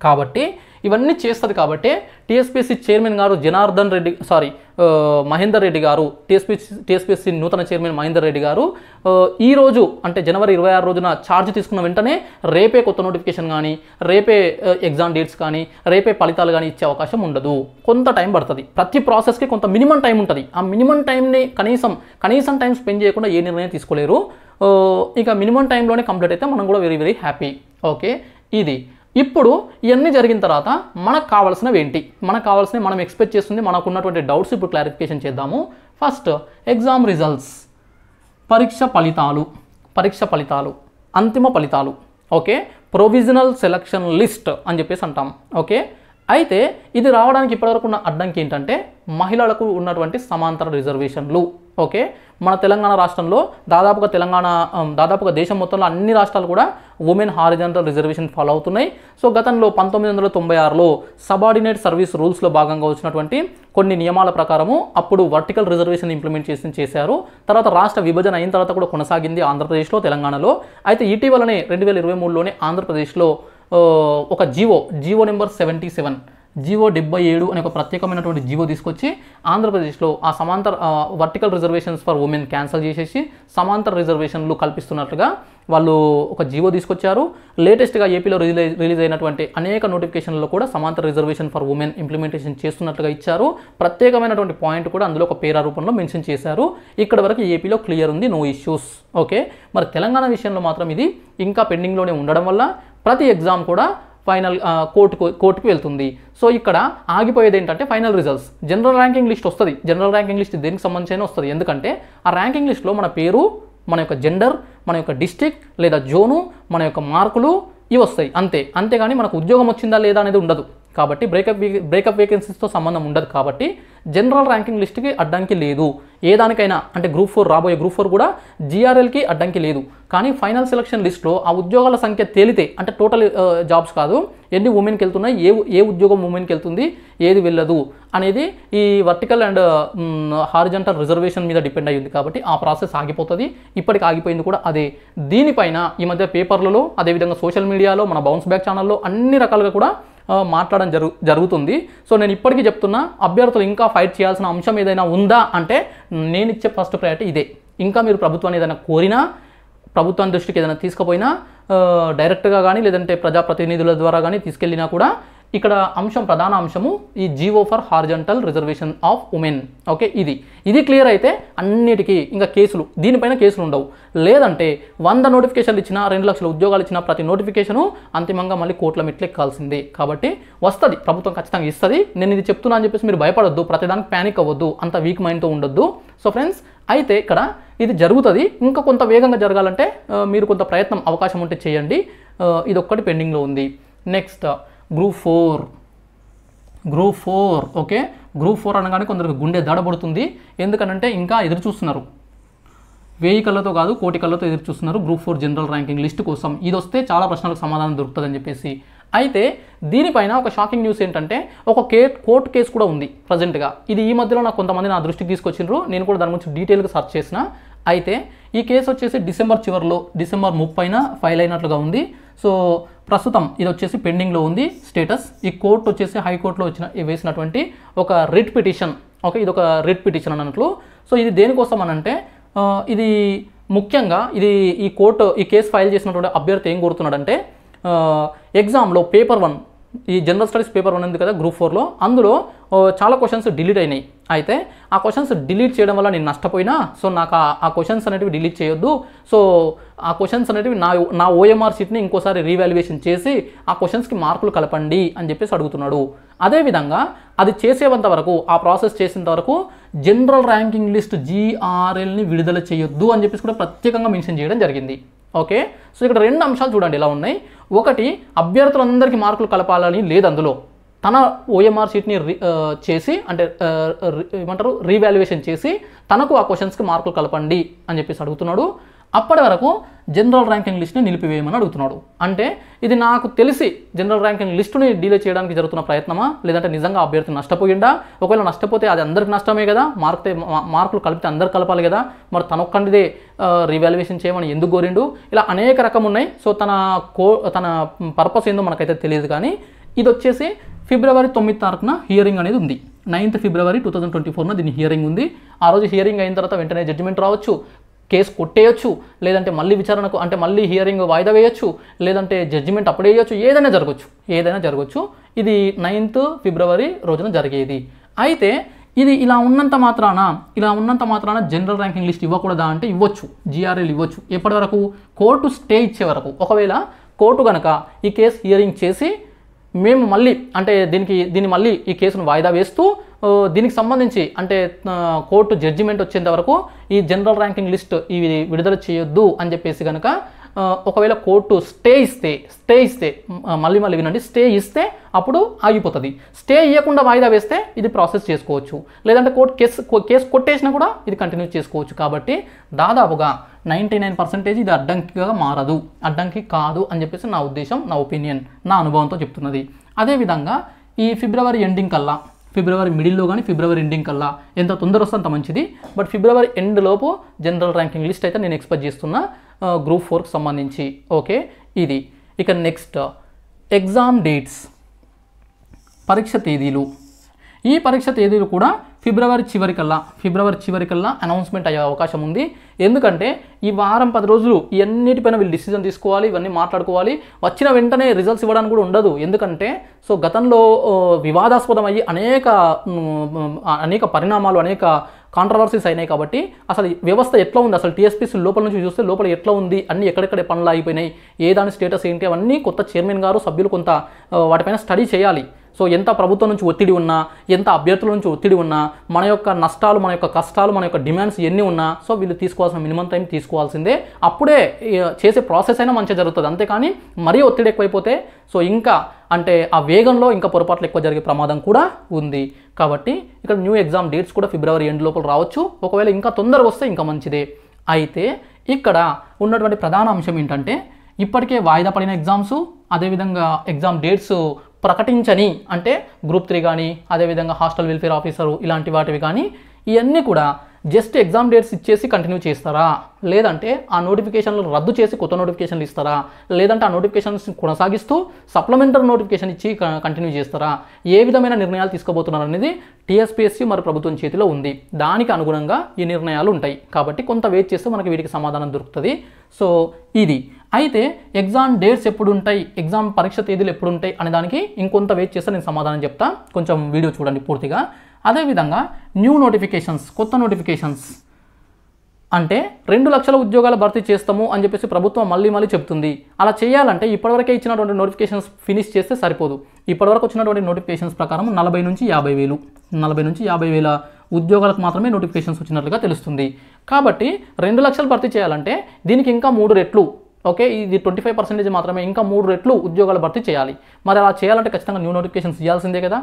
కాబట్టి ఇవన్నీ చేస్తుంది కాబట్టి టీఎస్పీసీ చైర్మన్ గారు జనార్దన్ రెడ్డి సారీ మహేందర్ రెడ్డి గారు టీఎస్పీసీ టీఎస్పీసీ నూతన చైర్మన్ మహేందర్ రెడ్డి గారు ఈరోజు అంటే జనవరి ఇరవై ఆరు రోజున ఛార్జ్ తీసుకున్న వెంటనే రేపే కొత్త నోటిఫికేషన్ కానీ రేపే ఎగ్జామ్ డేట్స్ కానీ రేపే ఫలితాలు కానీ ఇచ్చే అవకాశం ఉండదు కొంత టైం పడుతుంది ప్రతి ప్రాసెస్కి కొంత మినిమం టైం ఉంటుంది ఆ మినిమం టైంని కనీసం కనీసం టైం స్పెండ్ చేయకుండా ఏ నిర్ణయం తీసుకోలేరు ఇక మినిమం టైంలోనే కంప్లీట్ అయితే మనం కూడా వెరీ వెరీ హ్యాపీ ఓకే ఇది ఇప్పుడు ఇవన్నీ జరిగిన తర్వాత మనకు కావాల్సినవి ఏంటి మనకు కావాల్సినవి మనం ఎక్స్పెక్ట్ చేస్తుంది మనకు ఉన్నటువంటి డౌట్స్ ఇప్పుడు క్లారిఫికేషన్ చేద్దాము ఫస్ట్ ఎగ్జామ్ రిజల్ట్స్ పరీక్ష ఫలితాలు పరీక్ష ఫలితాలు అంతిమ ఫలితాలు ఓకే ప్రొవిజనల్ సెలక్షన్ లిస్ట్ అని చెప్పేసి అంటాం ఓకే అయితే ఇది రావడానికి ఇప్పటివరకు ఉన్న అడ్డంకి ఏంటంటే మహిళలకు ఉన్నటువంటి సమాంతర రిజర్వేషన్లు ఓకే మన తెలంగాణ రాష్ట్రంలో దాదాపుగా తెలంగాణ దాదాపుగా దేశం మొత్తంలో అన్ని రాష్ట్రాలు కూడా ఉమెన్ హారిజంటల్ రిజర్వేషన్ ఫాలో అవుతున్నాయి సో గతంలో పంతొమ్మిది వందల తొంభై ఆరులో సబార్డినేట్ సర్వీస్ రూల్స్లో భాగంగా వచ్చినటువంటి కొన్ని నియమాల ప్రకారము అప్పుడు వర్టికల్ రిజర్వేషన్ ఇంప్లిమెంట్ చేసి చేశారు తర్వాత రాష్ట్ర విభజన అయిన తర్వాత కూడా కొనసాగింది ఆంధ్రప్రదేశ్లో తెలంగాణలో అయితే ఇటీవలనే రెండు వేల ఇరవై మూడులోనే ఆంధ్రప్రదేశ్లో ఒక GO GO number seventy seven GO డెబ్బై ఏడు అనే ఒక ప్రత్యేకమైనటువంటి జివో తీసుకొచ్చి ఆంధ్రప్రదేశ్లో ఆ సమాంతర vertical reservations for women cancel చేసేసి సమాంతర రిజర్వేషన్లు కల్పిస్తున్నట్లుగా వాళ్ళు ఒక జివో తీసుకొచ్చారు లేటెస్ట్గా ఏపీలో రిలీజ్ రిలీజ్ అయినటువంటి అనేక నోటిఫికేషన్లో కూడా సమాంతర రిజర్వేషన్ ఫర్ ఉమెన్ ఇంప్లిమెంటేషన్ చేస్తున్నట్లుగా ఇచ్చారు ప్రత్యేకమైనటువంటి పాయింట్ కూడా అందులో ఒక పేరా రూపంలో మెన్షన్ చేశారు ఇక్కడ వరకు ఏపీలో క్లియర్ ఉంది నో ఇష్యూస్ ఓకే మరి తెలంగాణ విషయంలో మాత్రం ఇది ఇంకా పెండింగ్లోనే ఉండడం వల్ల ప్రతి ఎగ్జామ్ కూడా ఫైనల్ కోర్టుకు కోర్టుకు వెళ్తుంది సో ఇక్కడ ఆగిపోయేది ఏంటంటే final results general ranking list వస్తుంది జనరల్ ర్యాంకింగ్ లిస్ట్ దేనికి సంబంధించిన వస్తుంది ఎందుకంటే ఆ ర్యాంకింగ్ లిస్ట్లో మన పేరు మన యొక్క జెండర్ మన యొక్క డిస్టిక్ లేదా జోను మన యొక్క మార్కులు ఇవి వస్తాయి అంతే అంతేగాని మనకు ఉద్యోగం వచ్చిందా లేదా అనేది ఉండదు కాబట్టి బ్రేకప్ బ్రేకప్ వేకెన్సీస్తో సంబంధం ఉండదు కాబట్టి జనరల్ ర్యాంకింగ్ లిస్ట్కి అడ్డంకి లేదు ఏ దానికైనా అంటే గ్రూప్ ఫోర్ రాబోయే గ్రూప్ ఫోర్ కూడా జీఆర్ఎల్కి అడ్డంకి లేదు కానీ ఫైనల్ సెలక్షన్ లిస్ట్లో ఆ ఉద్యోగాల సంఖ్య తేలితే అంటే టోటల్ జాబ్స్ కాదు ఎన్ని ఉమెన్కి వెళ్తున్నాయి ఏ ఏ ఉద్యోగం ఉమెన్కి వెళ్తుంది ఏది వెళ్ళదు అనేది ఈ వర్టికల్ అండ్ హారిజంటల్ రిజర్వేషన్ మీద డిపెండ్ అయ్యింది కాబట్టి ఆ ప్రాసెస్ ఆగిపోతుంది ఇప్పటికి ఆగిపోయింది కూడా అదే దీనిపైన ఈ మధ్య పేపర్లలో అదేవిధంగా సోషల్ మీడియాలో మన బౌన్స్ బ్యాక్ ఛానల్లో అన్ని రకాలుగా కూడా మాట్లాడడం జరుగు జరుగుతుంది సో నేను ఇప్పటికీ చెప్తున్నా అభ్యర్థులు ఇంకా ఫైట్ చేయాల్సిన అంశం ఏదైనా ఉందా అంటే నేను ఇచ్చే ఫస్ట్ ప్రయారిటీ ఇదే ఇంకా మీరు ప్రభుత్వాన్ని ఏదైనా కోరినా ప్రభుత్వం దృష్టికి ఏదైనా తీసుకుపోయినా డైరెక్ట్గా కానీ లేదంటే ప్రజాప్రతినిధుల ద్వారా కానీ తీసుకెళ్ళినా కూడా ఇక్కడ అంశం ప్రధాన అంశము ఈ GO for horizontal reservation of women okay ఇది ఇది క్లియర్ అయితే అన్నిటికీ ఇంకా కేసులు దీనిపైన కేసులు ఉండవు లేదంటే వంద నోటిఫికేషన్లు ఇచ్చిన రెండు లక్షల ఉద్యోగాలు ఇచ్చిన ప్రతి నోటిఫికేషను అంతిమంగా మళ్ళీ కోట్ల మెట్లెక్కాల్సిందే కాబట్టి వస్తుంది ప్రభుత్వం ఖచ్చితంగా ఇస్తుంది నేను ఇది చెప్తున్నా అని చెప్పేసి మీరు భయపడద్దు ప్రతిదానికి ప్యానిక్ అవ్వద్దు అంత వీక్ మైండ్తో ఉండొద్దు సో ఫ్రెండ్స్ అయితే ఇక్కడ ఇది జరుగుతుంది ఇంకా కొంత వేగంగా జరగాలంటే మీరు కొంత ప్రయత్నం అవకాశం ఉంటే చేయండి ఇది ఒక్కటి పెండింగ్లో ఉంది next group four group four okay group four అనగానే కొందరికి గుండె దడబడుతుంది ఎందుకనంటే ఇంకా ఎదురు చూస్తున్నారు వెయ్యి కళ్ళతో కాదు కోటి కళ్ళతో ఎదురు చూస్తున్నారు group four general ranking list కోసం ఇది వస్తే చాలా ప్రశ్నలకు సమాధానం దొరుకుతుందని చెప్పేసి అయితే దీనిపైన ఒక షాకింగ్ న్యూస్ ఏంటంటే ఒక కే కోర్టు కేసు కూడా ఉంది ప్రజెంట్గా ఇది ఈ మధ్యలో నాకు కొంతమంది నా దృష్టికి తీసుకొచ్చిండ్రు నేను కూడా దాని గురించి డీటెయిల్గా సెర్చ్ చేసిన అయితే ఈ కేసు వచ్చేసి డిసెంబర్ చివరిలో డిసెంబర్ ముప్పైన ఫైల్ అయినట్లుగా ఉంది సో ప్రస్తుతం ఇది వచ్చేసి పెండింగ్లో ఉంది స్టేటస్ ఈ కోర్టు వచ్చేసి హైకోర్టులో వచ్చిన వేసినటువంటి ఒక రిట్ పిటిషన్ ఓకే ఇది ఒక రిట్ పిటిషన్ అన్నట్లు సో ఇది దేనికోసం అనంటే ఇది ముఖ్యంగా ఇది ఈ కోర్టు ఈ కేసు ఫైల్ చేసినటువంటి అభ్యర్థి ఏం కోరుతున్నాడంటే ఎగ్జామ్లో పేపర్ వన్ ఈ జనరల్ స్టడీస్ పేపర్ ఉన్నది కదా గ్రూప్ ఫోర్లో అందులో చాలా క్వశ్చన్స్ డిలీట్ అయినాయి అయితే ఆ క్వశ్చన్స్ డిలీట్ చేయడం వల్ల నేను నష్టపోయినా సో నాకు ఆ క్వశ్చన్స్ అనేటివి డిలీట్ చేయొద్దు సో ఆ క్వశ్చన్స్ అనేటివి నా నా ఓఎంఆర్ షీట్ని ఇంకోసారి రీవాల్యుయేషన్ చేసి ఆ క్వశ్చన్స్కి మార్కులు కలపండి అని చెప్పేసి అడుగుతున్నాడు అదేవిధంగా అది చేసేవంత వరకు ఆ ప్రాసెస్ చేసేంత వరకు జనరల్ ర్యాంకింగ్ లిస్ట్ జీఆర్ఎల్ని విడుదల చేయొద్దు అని చెప్పేసి కూడా ప్రత్యేకంగా మెన్షన్ చేయడం జరిగింది ఓకే సో ఇక్కడ రెండు అంశాలు చూడండి ఇలా ఉన్నాయి ఒకటి అభ్యర్థులందరికీ మార్కులు కలపాలని లేదు అందులో తన ఓఎంఆర్ షీట్ని చేసి అంటే ఏమంటారు రీవాల్యుయేషన్ చేసి తనకు ఆ క్వశ్చన్స్కి మార్కులు కలపండి అని చెప్పేసి అడుగుతున్నాడు అప్పటి వరకు జనరల్ ర్యాంకింగ్ లిస్ట్ని నిలిపివేయమని అడుగుతున్నాడు అంటే ఇది నాకు తెలిసి జనరల్ ర్యాంకింగ్ లిస్టుని డీలే చేయడానికి జరుగుతున్న ప్రయత్నమా లేదంటే నిజంగా అభ్యర్థి నష్టపోయిందా ఒకవేళ నష్టపోతే అది అందరికి నష్టమే కదా మార్క్ మార్కులు కలిపితే అందరు కలపాలి కదా మరి తనొక్కడిదే రీవాల్యుయేషన్ చేయమని ఎందుకు కోరిండు ఇలా అనేక రకం ఉన్నాయి సో తన కో తన పర్పస్ ఏందో మనకైతే తెలియదు కానీ ఇది వచ్చేసి ఫిబ్రవరి తొమ్మిది తారీఖున హియరింగ్ అనేది ఉంది ninth February two thousand twenty ఫోర్న దీని హియరింగ్ ఉంది ఆ రోజు హియరింగ్ అయిన తర్వాత వెంటనే జడ్జిమెంట్ రావచ్చు కేసు కొట్టేయచ్చు లేదంటే మళ్ళీ విచారణకు అంటే మళ్ళీ హియరింగ్ వాయిదా వేయచ్చు లేదంటే జడ్జిమెంట్ అప్పుడేయచ్చు ఏదైనా జరగచ్చు ఏదైనా జరగచ్చు ఇది నైన్త్ ఫిబ్రవరి రోజున జరిగేది అయితే ఇది ఇలా ఉన్నంత మాత్రాన ఇలా ఉన్నంత మాత్రాన జనరల్ ర్యాంకింగ్ లిస్ట్ ఇవ్వకూడదా అంటే ఇవ్వచ్చు జీఆర్ఎల్ ఇవ్వచ్చు ఎప్పటి వరకు కోర్టు స్టే ఇచ్చే వరకు ఒకవేళ కోర్టు కనుక ఈ కేసు హియరింగ్ చేసి మేము మళ్ళీ అంటే దీనికి దీన్ని మళ్ళీ ఈ కేసును వాయిదా వేస్తూ దీనికి సంబంధించి అంటే కోర్టు జడ్జిమెంట్ వచ్చేంత వరకు ఈ జనరల్ ర్యాంకింగ్ లిస్ట్ ఇవి విడుదల చేయొద్దు అని చెప్పేసి కనుక ఒకవేళ కోర్టు స్టే ఇస్తే స్టే ఇస్తే మళ్ళీ మళ్ళీ వినండి స్టే ఇస్తే అప్పుడు ఆగిపోతుంది స్టే ఇవ్వకుండా వాయిదా వేస్తే ఇది ప్రాసెస్ చేసుకోవచ్చు లేదంటే కోర్టు కేసు కేసు కొట్టేసినా కూడా ఇది కంటిన్యూ చేసుకోవచ్చు కాబట్టి దాదాపుగా నైంటీ నైన్ పర్సెంటేజ్ ఇది అడ్డంకిగా మారదు అడ్డంకి కాదు అని చెప్పేసి నా ఉద్దేశం నా ఒపీనియన్ నా అనుభవంతో చెప్తున్నది అదేవిధంగా ఈ ఫిబ్రవరి ఎండింగ్ కల్లా ఫిబ్రవరి మిడిల్లో కానీ ఫిబ్రవరి ఎండింగ్ కల్లా ఎంత తొందర వస్తే అంత మంచిది బట్ ఫిబ్రవరి ఎండ్ లోపు జనరల్ ర్యాంకింగ్ లిస్ట్ అయితే నేను ఎక్స్పెక్ట్ చేస్తున్నా గ్రూప్ ఫోర్కి సంబంధించి ఓకే ఇది ఇక నెక్స్ట్ ఎగ్జామ్ డేట్స్ పరీక్ష తేదీలు ఈ పరీక్ష తేదీలు కూడా ఫిబ్రవరి చివరికల్లా ఫిబ్రవరి చివరికల్లా అనౌన్స్మెంట్ అయ్యే అవకాశం ఉంది ఎందుకంటే ఈ వారం పది రోజులు ఇవన్నిటిపైన వీళ్ళు డిసిజన్ తీసుకోవాలి ఇవన్నీ మాట్లాడుకోవాలి వచ్చిన వెంటనే రిజల్ట్స్ ఇవ్వడానికి కూడా ఉండదు ఎందుకంటే సో గతంలో వివాదాస్పదం అయ్యి అనేక అనేక పరిణామాలు అనేక కాంట్రవర్సీస్ అయినాయి కాబట్టి అసలు వ్యవస్థ ఎట్లా ఉంది అసలు టీఎస్పీసీ లోపల నుంచి చూస్తే లోపల ఎట్లా ఉంది అన్ని ఎక్కడెక్కడ పనులు అయిపోయినాయి ఏ దాని స్టేటస్ ఏంటి అవన్నీ కొత్త చైర్మన్ గారు సభ్యులు కొంత వాటిపైన స్టడీ చేయాలి సో ఎంత ప్రభుత్వం నుంచి ఒత్తిడి ఉన్నా ఎంత అభ్యర్థుల నుంచి ఒత్తిడి ఉన్నా మన యొక్క నష్టాలు మన యొక్క కష్టాలు మన యొక్క డిమాండ్స్ ఎన్ని ఉన్నా సో వీళ్ళు తీసుకోవాల్సిన మినిమం టైం తీసుకోవాల్సిందే అప్పుడే చేసే ప్రాసెస్ అయినా మంచిగా జరుగుతుంది అంతేకాని మరీ ఒత్తిడి ఎక్కువైపోతే సో ఇంకా అంటే ఆ వేగంలో ఇంకా పొరపాట్లు ఎక్కువ జరిగే ప్రమాదం కూడా ఉంది కాబట్టి ఇక్కడ న్యూ ఎగ్జామ్ డేట్స్ కూడా ఫిబ్రవరి ఎండ్ లోపల రావచ్చు ఒకవేళ ఇంకా తొందరగా వస్తే ఇంకా మంచిదే అయితే ఇక్కడ ఉన్నటువంటి ప్రధాన అంశం ఏంటంటే ఇప్పటికే వాయిదా పడిన ఎగ్జామ్స్ అదేవిధంగా ఎగ్జామ్ డేట్స్ ప్రకటించని అంటే గ్రూప్ త్రీ కానీ అదేవిధంగా హాస్టల్ వెల్ఫేర్ ఆఫీసరు ఇలాంటి వాటివి కానీ ఇవన్నీ కూడా జస్ట్ ఎగ్జామ్ డేట్స్ ఇచ్చేసి కంటిన్యూ చేస్తారా లేదంటే ఆ నోటిఫికేషన్లు రద్దు చేసి కొత్త నోటిఫికేషన్లు ఇస్తారా లేదంటే ఆ నోటిఫికేషన్స్ కొనసాగిస్తూ సప్లిమెంటరీ నోటిఫికేషన్ ఇచ్చి కంటిన్యూ చేస్తారా ఏ విధమైన నిర్ణయాలు తీసుకోబోతున్నారు అనేది టీఎస్పీఎస్సీ మరి ప్రభుత్వం చేతిలో ఉంది దానికి అనుగుణంగా ఈ నిర్ణయాలు ఉంటాయి కాబట్టి కొంత వెయిట్ చేస్తే మనకి వీటికి సమాధానం దొరుకుతుంది సో ఇది అయితే ఎగ్జామ్ డేట్స్ ఎప్పుడు ఉంటాయి ఎగ్జామ్ పరీక్ష తేదీలు ఎప్పుడు ఉంటాయి అనే దానికి ఇంకొంత వెయిట్ చేస్తే నేను సమాధానం చెప్తా కొంచెం వీడియో చూడండి పూర్తిగా అదేవిధంగా న్యూ నోటిఫికేషన్స్ కొత్త నోటిఫికేషన్స్ అంటే రెండు లక్షల ఉద్యోగాల భర్తీ చేస్తాము అని చెప్పేసి ప్రభుత్వం మళ్ళీ మళ్ళీ చెప్తుంది అలా చేయాలంటే ఇప్పటివరకే ఇచ్చినటువంటి నోటిఫికేషన్స్ ఫినిష్ చేస్తే సరిపోదు ఇప్పటివరకు వచ్చినటువంటి నోటిఫికేషన్స్ ప్రకారం నలభై నుంచి యాభై వేలు నలభై నుంచి యాభై వేల ఉద్యోగాలకు మాత్రమే నోటిఫికేషన్స్ వచ్చినట్లుగా తెలుస్తుంది కాబట్టి రెండు లక్షలు భర్తీ చేయాలంటే దీనికి ఇంకా మూడు రెట్లు ఓకే ఇది ట్వంటీ ఫైవ్ పర్సెంటేజ్ మాత్రమే ఇంకా మూడు రెట్లు ఉద్యోగాలు భర్తీ చేయాలి మరి అలా చేయాలంటే ఖచ్చితంగా న్యూ నోటిఫికేషన్స్ ఇవ్వాల్సిందే కదా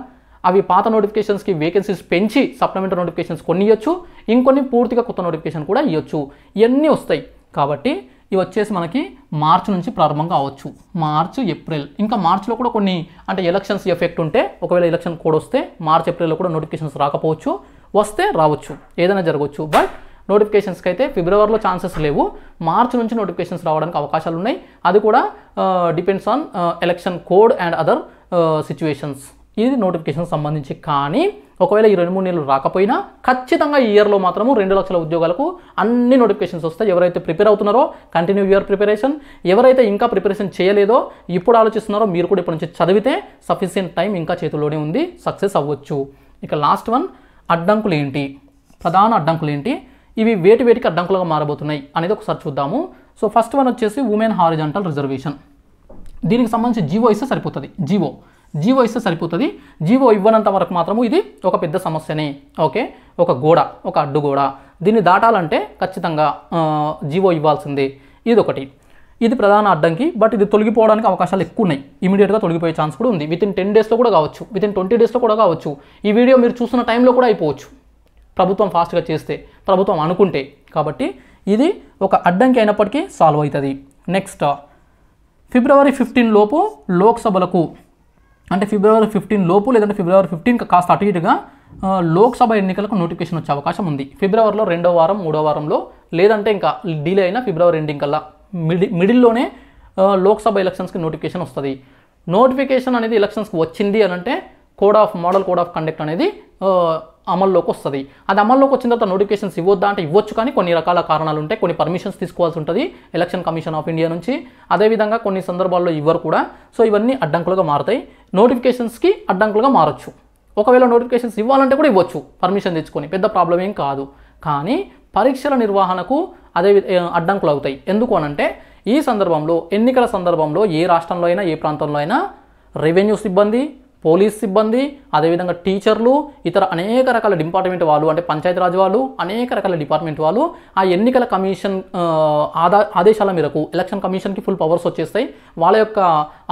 అవి పాత నోటిఫికేషన్స్కి వేకెన్సీస్ పెంచి సప్లిమెంటరీ నోటిఫికేషన్స్ కొన్ని ఇవ్వచ్చు ఇంకొన్ని పూర్తిగా కొత్త నోటిఫికేషన్ కూడా ఇవ్వచ్చు ఇవన్నీ వస్తాయి కాబట్టి ఇవి వచ్చేసి మనకి మార్చి నుంచి ప్రారంభం కావచ్చు మార్చ్ ఏప్రిల్ ఇంకా మార్చిలో కూడా కొన్ని అంటే ఎలక్షన్స్ ఎఫెక్ట్ ఉంటే ఒకవేళ ఎలక్షన్ కోడ్ వస్తే మార్చ్ ఏప్రిల్లో కూడా నోటిఫికేషన్స్ రాకపోవచ్చు వస్తే రావచ్చు ఏదైనా జరగవచ్చు బట్ నోటిఫికేషన్స్కి అయితే ఫిబ్రవరిలో ఛాన్సెస్ లేవు మార్చి నుంచి నోటిఫికేషన్స్ రావడానికి అవకాశాలు ఉన్నాయి అది కూడా depends on election code and other situations ఇది నోటిఫికేషన్ సంబంధించి కానీ ఒకవేళ ఈ రెండు మూడు నెలలు రాకపోయినా ఖచ్చితంగా ఈ ఇయర్లో మాత్రము రెండు లక్షల ఉద్యోగాలకు అన్ని నోటిఫికేషన్స్ వస్తాయి ఎవరైతే ప్రిపేర్ అవుతున్నారో కంటిన్యూ యువర్ ప్రిపరేషన్ ఎవరైతే ఇంకా ప్రిపరేషన్ చేయలేదో ఇప్పుడు ఆలోచిస్తున్నారో మీరు కూడా ఇప్పటి నుంచి చదివితే సఫిషియెంట్ టైం ఇంకా చేతిలోనే ఉంది సక్సెస్ అవ్వచ్చు ఇక లాస్ట్ వన్ అడ్డంకులు ఏంటి ప్రధాన అడ్డంకులు ఏంటి ఇవి వేటి వేటికి అడ్డంకులుగా మారబోతున్నాయి అనేది ఒకసారి చూద్దాము సో ఫస్ట్ వన్ వచ్చేసి ఉమెన్ హారిజంటల్ రిజర్వేషన్ దీనికి సంబంధించి జీవో ఇస్తే సరిపోతుంది జీవో జీవో ఇస్తే సరిపోతుంది జీవో ఇవ్వనంత వరకు మాత్రము ఇది ఒక పెద్ద సమస్యనే ఓకే ఒక గోడ ఒక అడ్డుగోడ దీన్ని దాటాలంటే ఖచ్చితంగా జీవో ఇవ్వాల్సిందే ఇది ఒకటి ఇది ప్రధాన అడ్డంకి బట్ ఇది తొలగిపోవడానికి అవకాశాలు ఎక్కువ ఉన్నాయి ఇమీడియట్గా తొలగిపోయే ఛాన్స్ కూడా ఉంది వితిన్ టెన్ డేస్లో కూడా కావచ్చు వితిన్ ట్వంటీ డేస్లో కూడా కావచ్చు ఈ వీడియో మీరు చూస్తున్న టైంలో కూడా అయిపోవచ్చు ప్రభుత్వం ఫాస్ట్గా చేస్తే ప్రభుత్వం అనుకుంటే కాబట్టి ఇది ఒక అడ్డంకి అయినప్పటికీ సాల్వ్ అవుతుంది నెక్స్ట్ ఫిబ్రవరి ఫిఫ్టీన్ లోపు లోక్సభలకు అంటే ఫిబ్రవరి ఫిఫ్టీన్ లోపు లేదంటే ఫిబ్రవరి ఫిఫ్టీన్కి కాస్త అటు ఇటుగా లోక్సభ ఎన్నికలకు నోటిఫికేషన్ వచ్చే అవకాశం ఉంది ఫిబ్రవరిలో రెండో వారం మూడో వారంలో లేదంటే ఇంకా డిలే అయినా ఫిబ్రవరి ఎండింగ్ కల్లా మిడి మిడిల్లోనే లోక్సభ ఎలక్షన్స్కి నోటిఫికేషన్ వస్తుంది నోటిఫికేషన్ అనేది ఎలక్షన్స్కి వచ్చింది అని అంటే code of model code of conduct అనేది అమల్లోకి వస్తుంది అది అమల్లోకి వచ్చిన తర్వాత నోటిఫికేషన్స్ ఇవ్వద్దా అంటే ఇవ్వచ్చు కానీ కొన్ని రకాల కారణాలు ఉంటాయి కొన్ని పర్మిషన్స్ తీసుకోవాల్సి ఉంటుంది ఎలక్షన్ కమిషన్ ఆఫ్ ఇండియా నుంచి అదేవిధంగా కొన్ని సందర్భాల్లో ఇవ్వరు కూడా సో ఇవన్నీ అడ్డంకులుగా మారుతాయి నోటిఫికేషన్స్కి అడ్డంకులుగా మారచ్చు ఒకవేళ నోటిఫికేషన్స్ ఇవ్వాలంటే కూడా ఇవ్వచ్చు పర్మిషన్ తెచ్చుకొని పెద్ద ప్రాబ్లం ఏం కాదు కానీ పరీక్షల నిర్వహణకు అదే అడ్డంకులు అవుతాయి ఎందుకు అనంటే ఈ సందర్భంలో ఎన్నికల సందర్భంలో ఏ రాష్ట్రంలో అయినా ఏ ప్రాంతంలో అయినా రెవెన్యూ సిబ్బంది పోలీస్ సిబ్బంది అదేవిధంగా టీచర్లు ఇతర అనేక రకాల డిపార్ట్మెంట్ వాళ్ళు అంటే పంచాయతీరాజ్ వాళ్ళు అనేక రకాల డిపార్ట్మెంట్ వాళ్ళు ఆ ఎన్నికల కమిషన్ ఆదా ఆదేశాల మేరకు ఎలక్షన్ కమిషన్కి ఫుల్ పవర్స్ వచ్చేస్తాయి వాళ్ళ యొక్క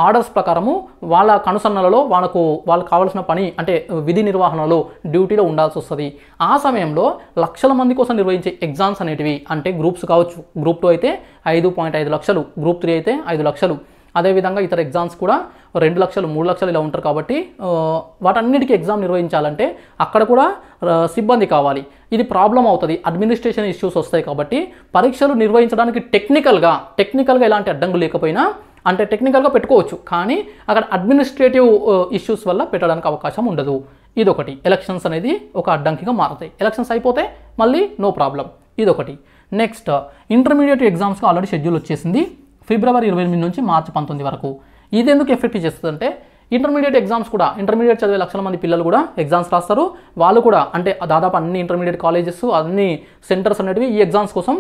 ఆర్డర్స్ ప్రకారము వాళ్ళ కనుసన్నలలో వాళ్ళకు వాళ్ళకు కావాల్సిన పని అంటే విధి నిర్వహణలో డ్యూటీలో ఉండాల్సి వస్తుంది ఆ సమయంలో లక్షల మంది కోసం నిర్వహించే ఎగ్జామ్స్ అనేటివి అంటే గ్రూప్స్ కావచ్చు గ్రూప్ టూ అయితే ఐదు పాయింట్ ఐదు లక్షలు గ్రూప్ త్రీ అయితే ఐదు లక్షలు అదేవిధంగా ఇతర ఎగ్జామ్స్ కూడా రెండు లక్షలు మూడు లక్షలు ఇలా ఉంటారు కాబట్టి వాటన్నిటికీ ఎగ్జామ్ నిర్వహించాలంటే అక్కడ కూడా సిబ్బంది కావాలి ఇది ప్రాబ్లం అవుతుంది అడ్మినిస్ట్రేషన్ ఇష్యూస్ వస్తాయి కాబట్టి పరీక్షలు నిర్వహించడానికి టెక్నికల్గా టెక్నికల్గా ఎలాంటి అడ్డంకులు లేకపోయినా అంటే టెక్నికల్గా పెట్టుకోవచ్చు కానీ అక్కడ అడ్మినిస్ట్రేటివ్ ఇష్యూస్ వల్ల పెట్టడానికి అవకాశం ఉండదు ఇదొకటి ఎలక్షన్స్ అనేది ఒక అడ్డంకిగా మారుతాయి ఎలక్షన్స్ అయిపోతే మళ్ళీ నో ప్రాబ్లం ఇదొకటి నెక్స్ట్ ఇంటర్మీడియట్ ఎగ్జామ్స్కి ఆల్రెడీ షెడ్యూల్ వచ్చేసింది ఫిబ్రవరి ఇరవై ఎనిమిది నుంచి మార్చి పంతొమ్మిది వరకు ఇది ఎందుకు ఎఫెక్ట్ చేస్తుందంటే ఇంటర్మీడియట్ ఎగ్జామ్స్ కూడా ఇంటర్మీడియట్ చదివే లక్షల మంది పిల్లలు కూడా ఎగ్జామ్స్ రాస్తారు వాళ్ళు కూడా అంటే దాదాపు అన్ని ఇంటర్మీడియట్ కాలేజెస్ అన్ని సెంటర్స్ అనేటివి ఈ ఎగ్జామ్స్ కోసం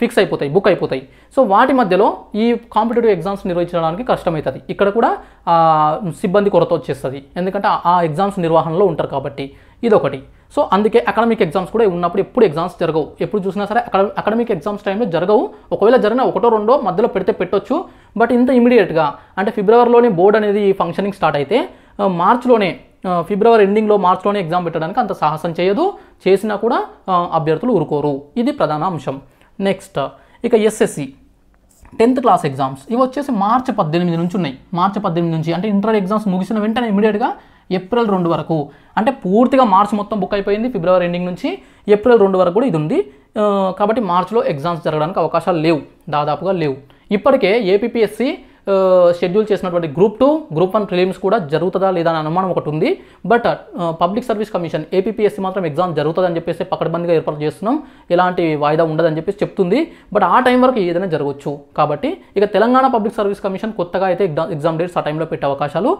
ఫిక్స్ అయిపోతాయి బుక్ అయిపోతాయి సో వాటి మధ్యలో ఈ కాంపిటేటివ్ ఎగ్జామ్స్ నిర్వహించడానికి కష్టమవుతుంది ఇక్కడ కూడా సిబ్బంది కొరత వచ్చేస్తుంది ఎందుకంటే ఆ ఎగ్జామ్స్ నిర్వహణలో ఉంటారు కాబట్టి ఇదొకటి సో అందుకే అకాడమిక్ ఎగ్జామ్స్ కూడా ఉన్నప్పుడు ఎప్పుడు ఎగ్జామ్స్ జరగవు ఎప్పుడు చూసినా సరే అకాడమిక్ ఎగ్జామ్స్ టైంలో జరగవు ఒకవేళ జరిగిన ఒకటో రెండో మధ్యలో పెడితే పెట్టొచ్చు బట్ ఇంత ఇమీడియట్గా అంటే ఫిబ్రవరిలోనే బోర్డు అనేది ఫంక్షనింగ్ స్టార్ట్ అయితే మార్చ్లోనే ఫిబ్రవరి ఎండింగ్లో మార్చ్లోనే ఎగ్జామ్ పెట్టడానికి అంత సాహసం చేయదు చేసినా కూడా అభ్యర్థులు ఊరుకోరు ఇది ప్రధాన అంశం నెక్స్ట్ ఇక ఎస్ఎస్సి టెన్త్ క్లాస్ ఎగ్జామ్స్ ఇవి వచ్చేసి మార్చి పద్దెనిమిది నుంచి ఉన్నాయి మార్చి పద్దెనిమిది నుంచి అంటే ఇంటర్ ఎగ్జామ్స్ ముగిసిన వెంటనే ఇమీడియట్గా ఏప్రిల్ రెండు వరకు అంటే పూర్తిగా మార్చ్ మొత్తం బుక్ అయిపోయింది ఫిబ్రవరి ఎండింగ్ నుంచి ఏప్రిల్ రెండు వరకు కూడా ఇది ఉంది కాబట్టి మార్చిలో ఎగ్జామ్స్ జరగడానికి అవకాశాలు లేవు దాదాపుగా లేవు ఇప్పటికే ఏపీఎస్సి షెడ్యూల్ చేసినటువంటి group two group one prelims కూడా జరుగుతుందా లేదా అని అనుమానం ఒకటి ఉంది but public service commission APPSC మాత్రం ఎగ్జామ్ జరుగుతుందని చెప్పేసి పకడ్బందీగా ఏర్పాటు చేస్తున్నాం ఎలాంటి వాయిదా ఉండదని చెప్పేసి చెప్తుంది బట్ ఆ టైం వరకు ఏదైనా జరగవచ్చు కాబట్టి ఇక తెలంగాణ పబ్లిక్ సర్వీస్ కమిషన్ కొత్తగా అయితే ఎగ్జామ్ డేట్స్ ఆ టైంలో పెట్టే అవకాశాలు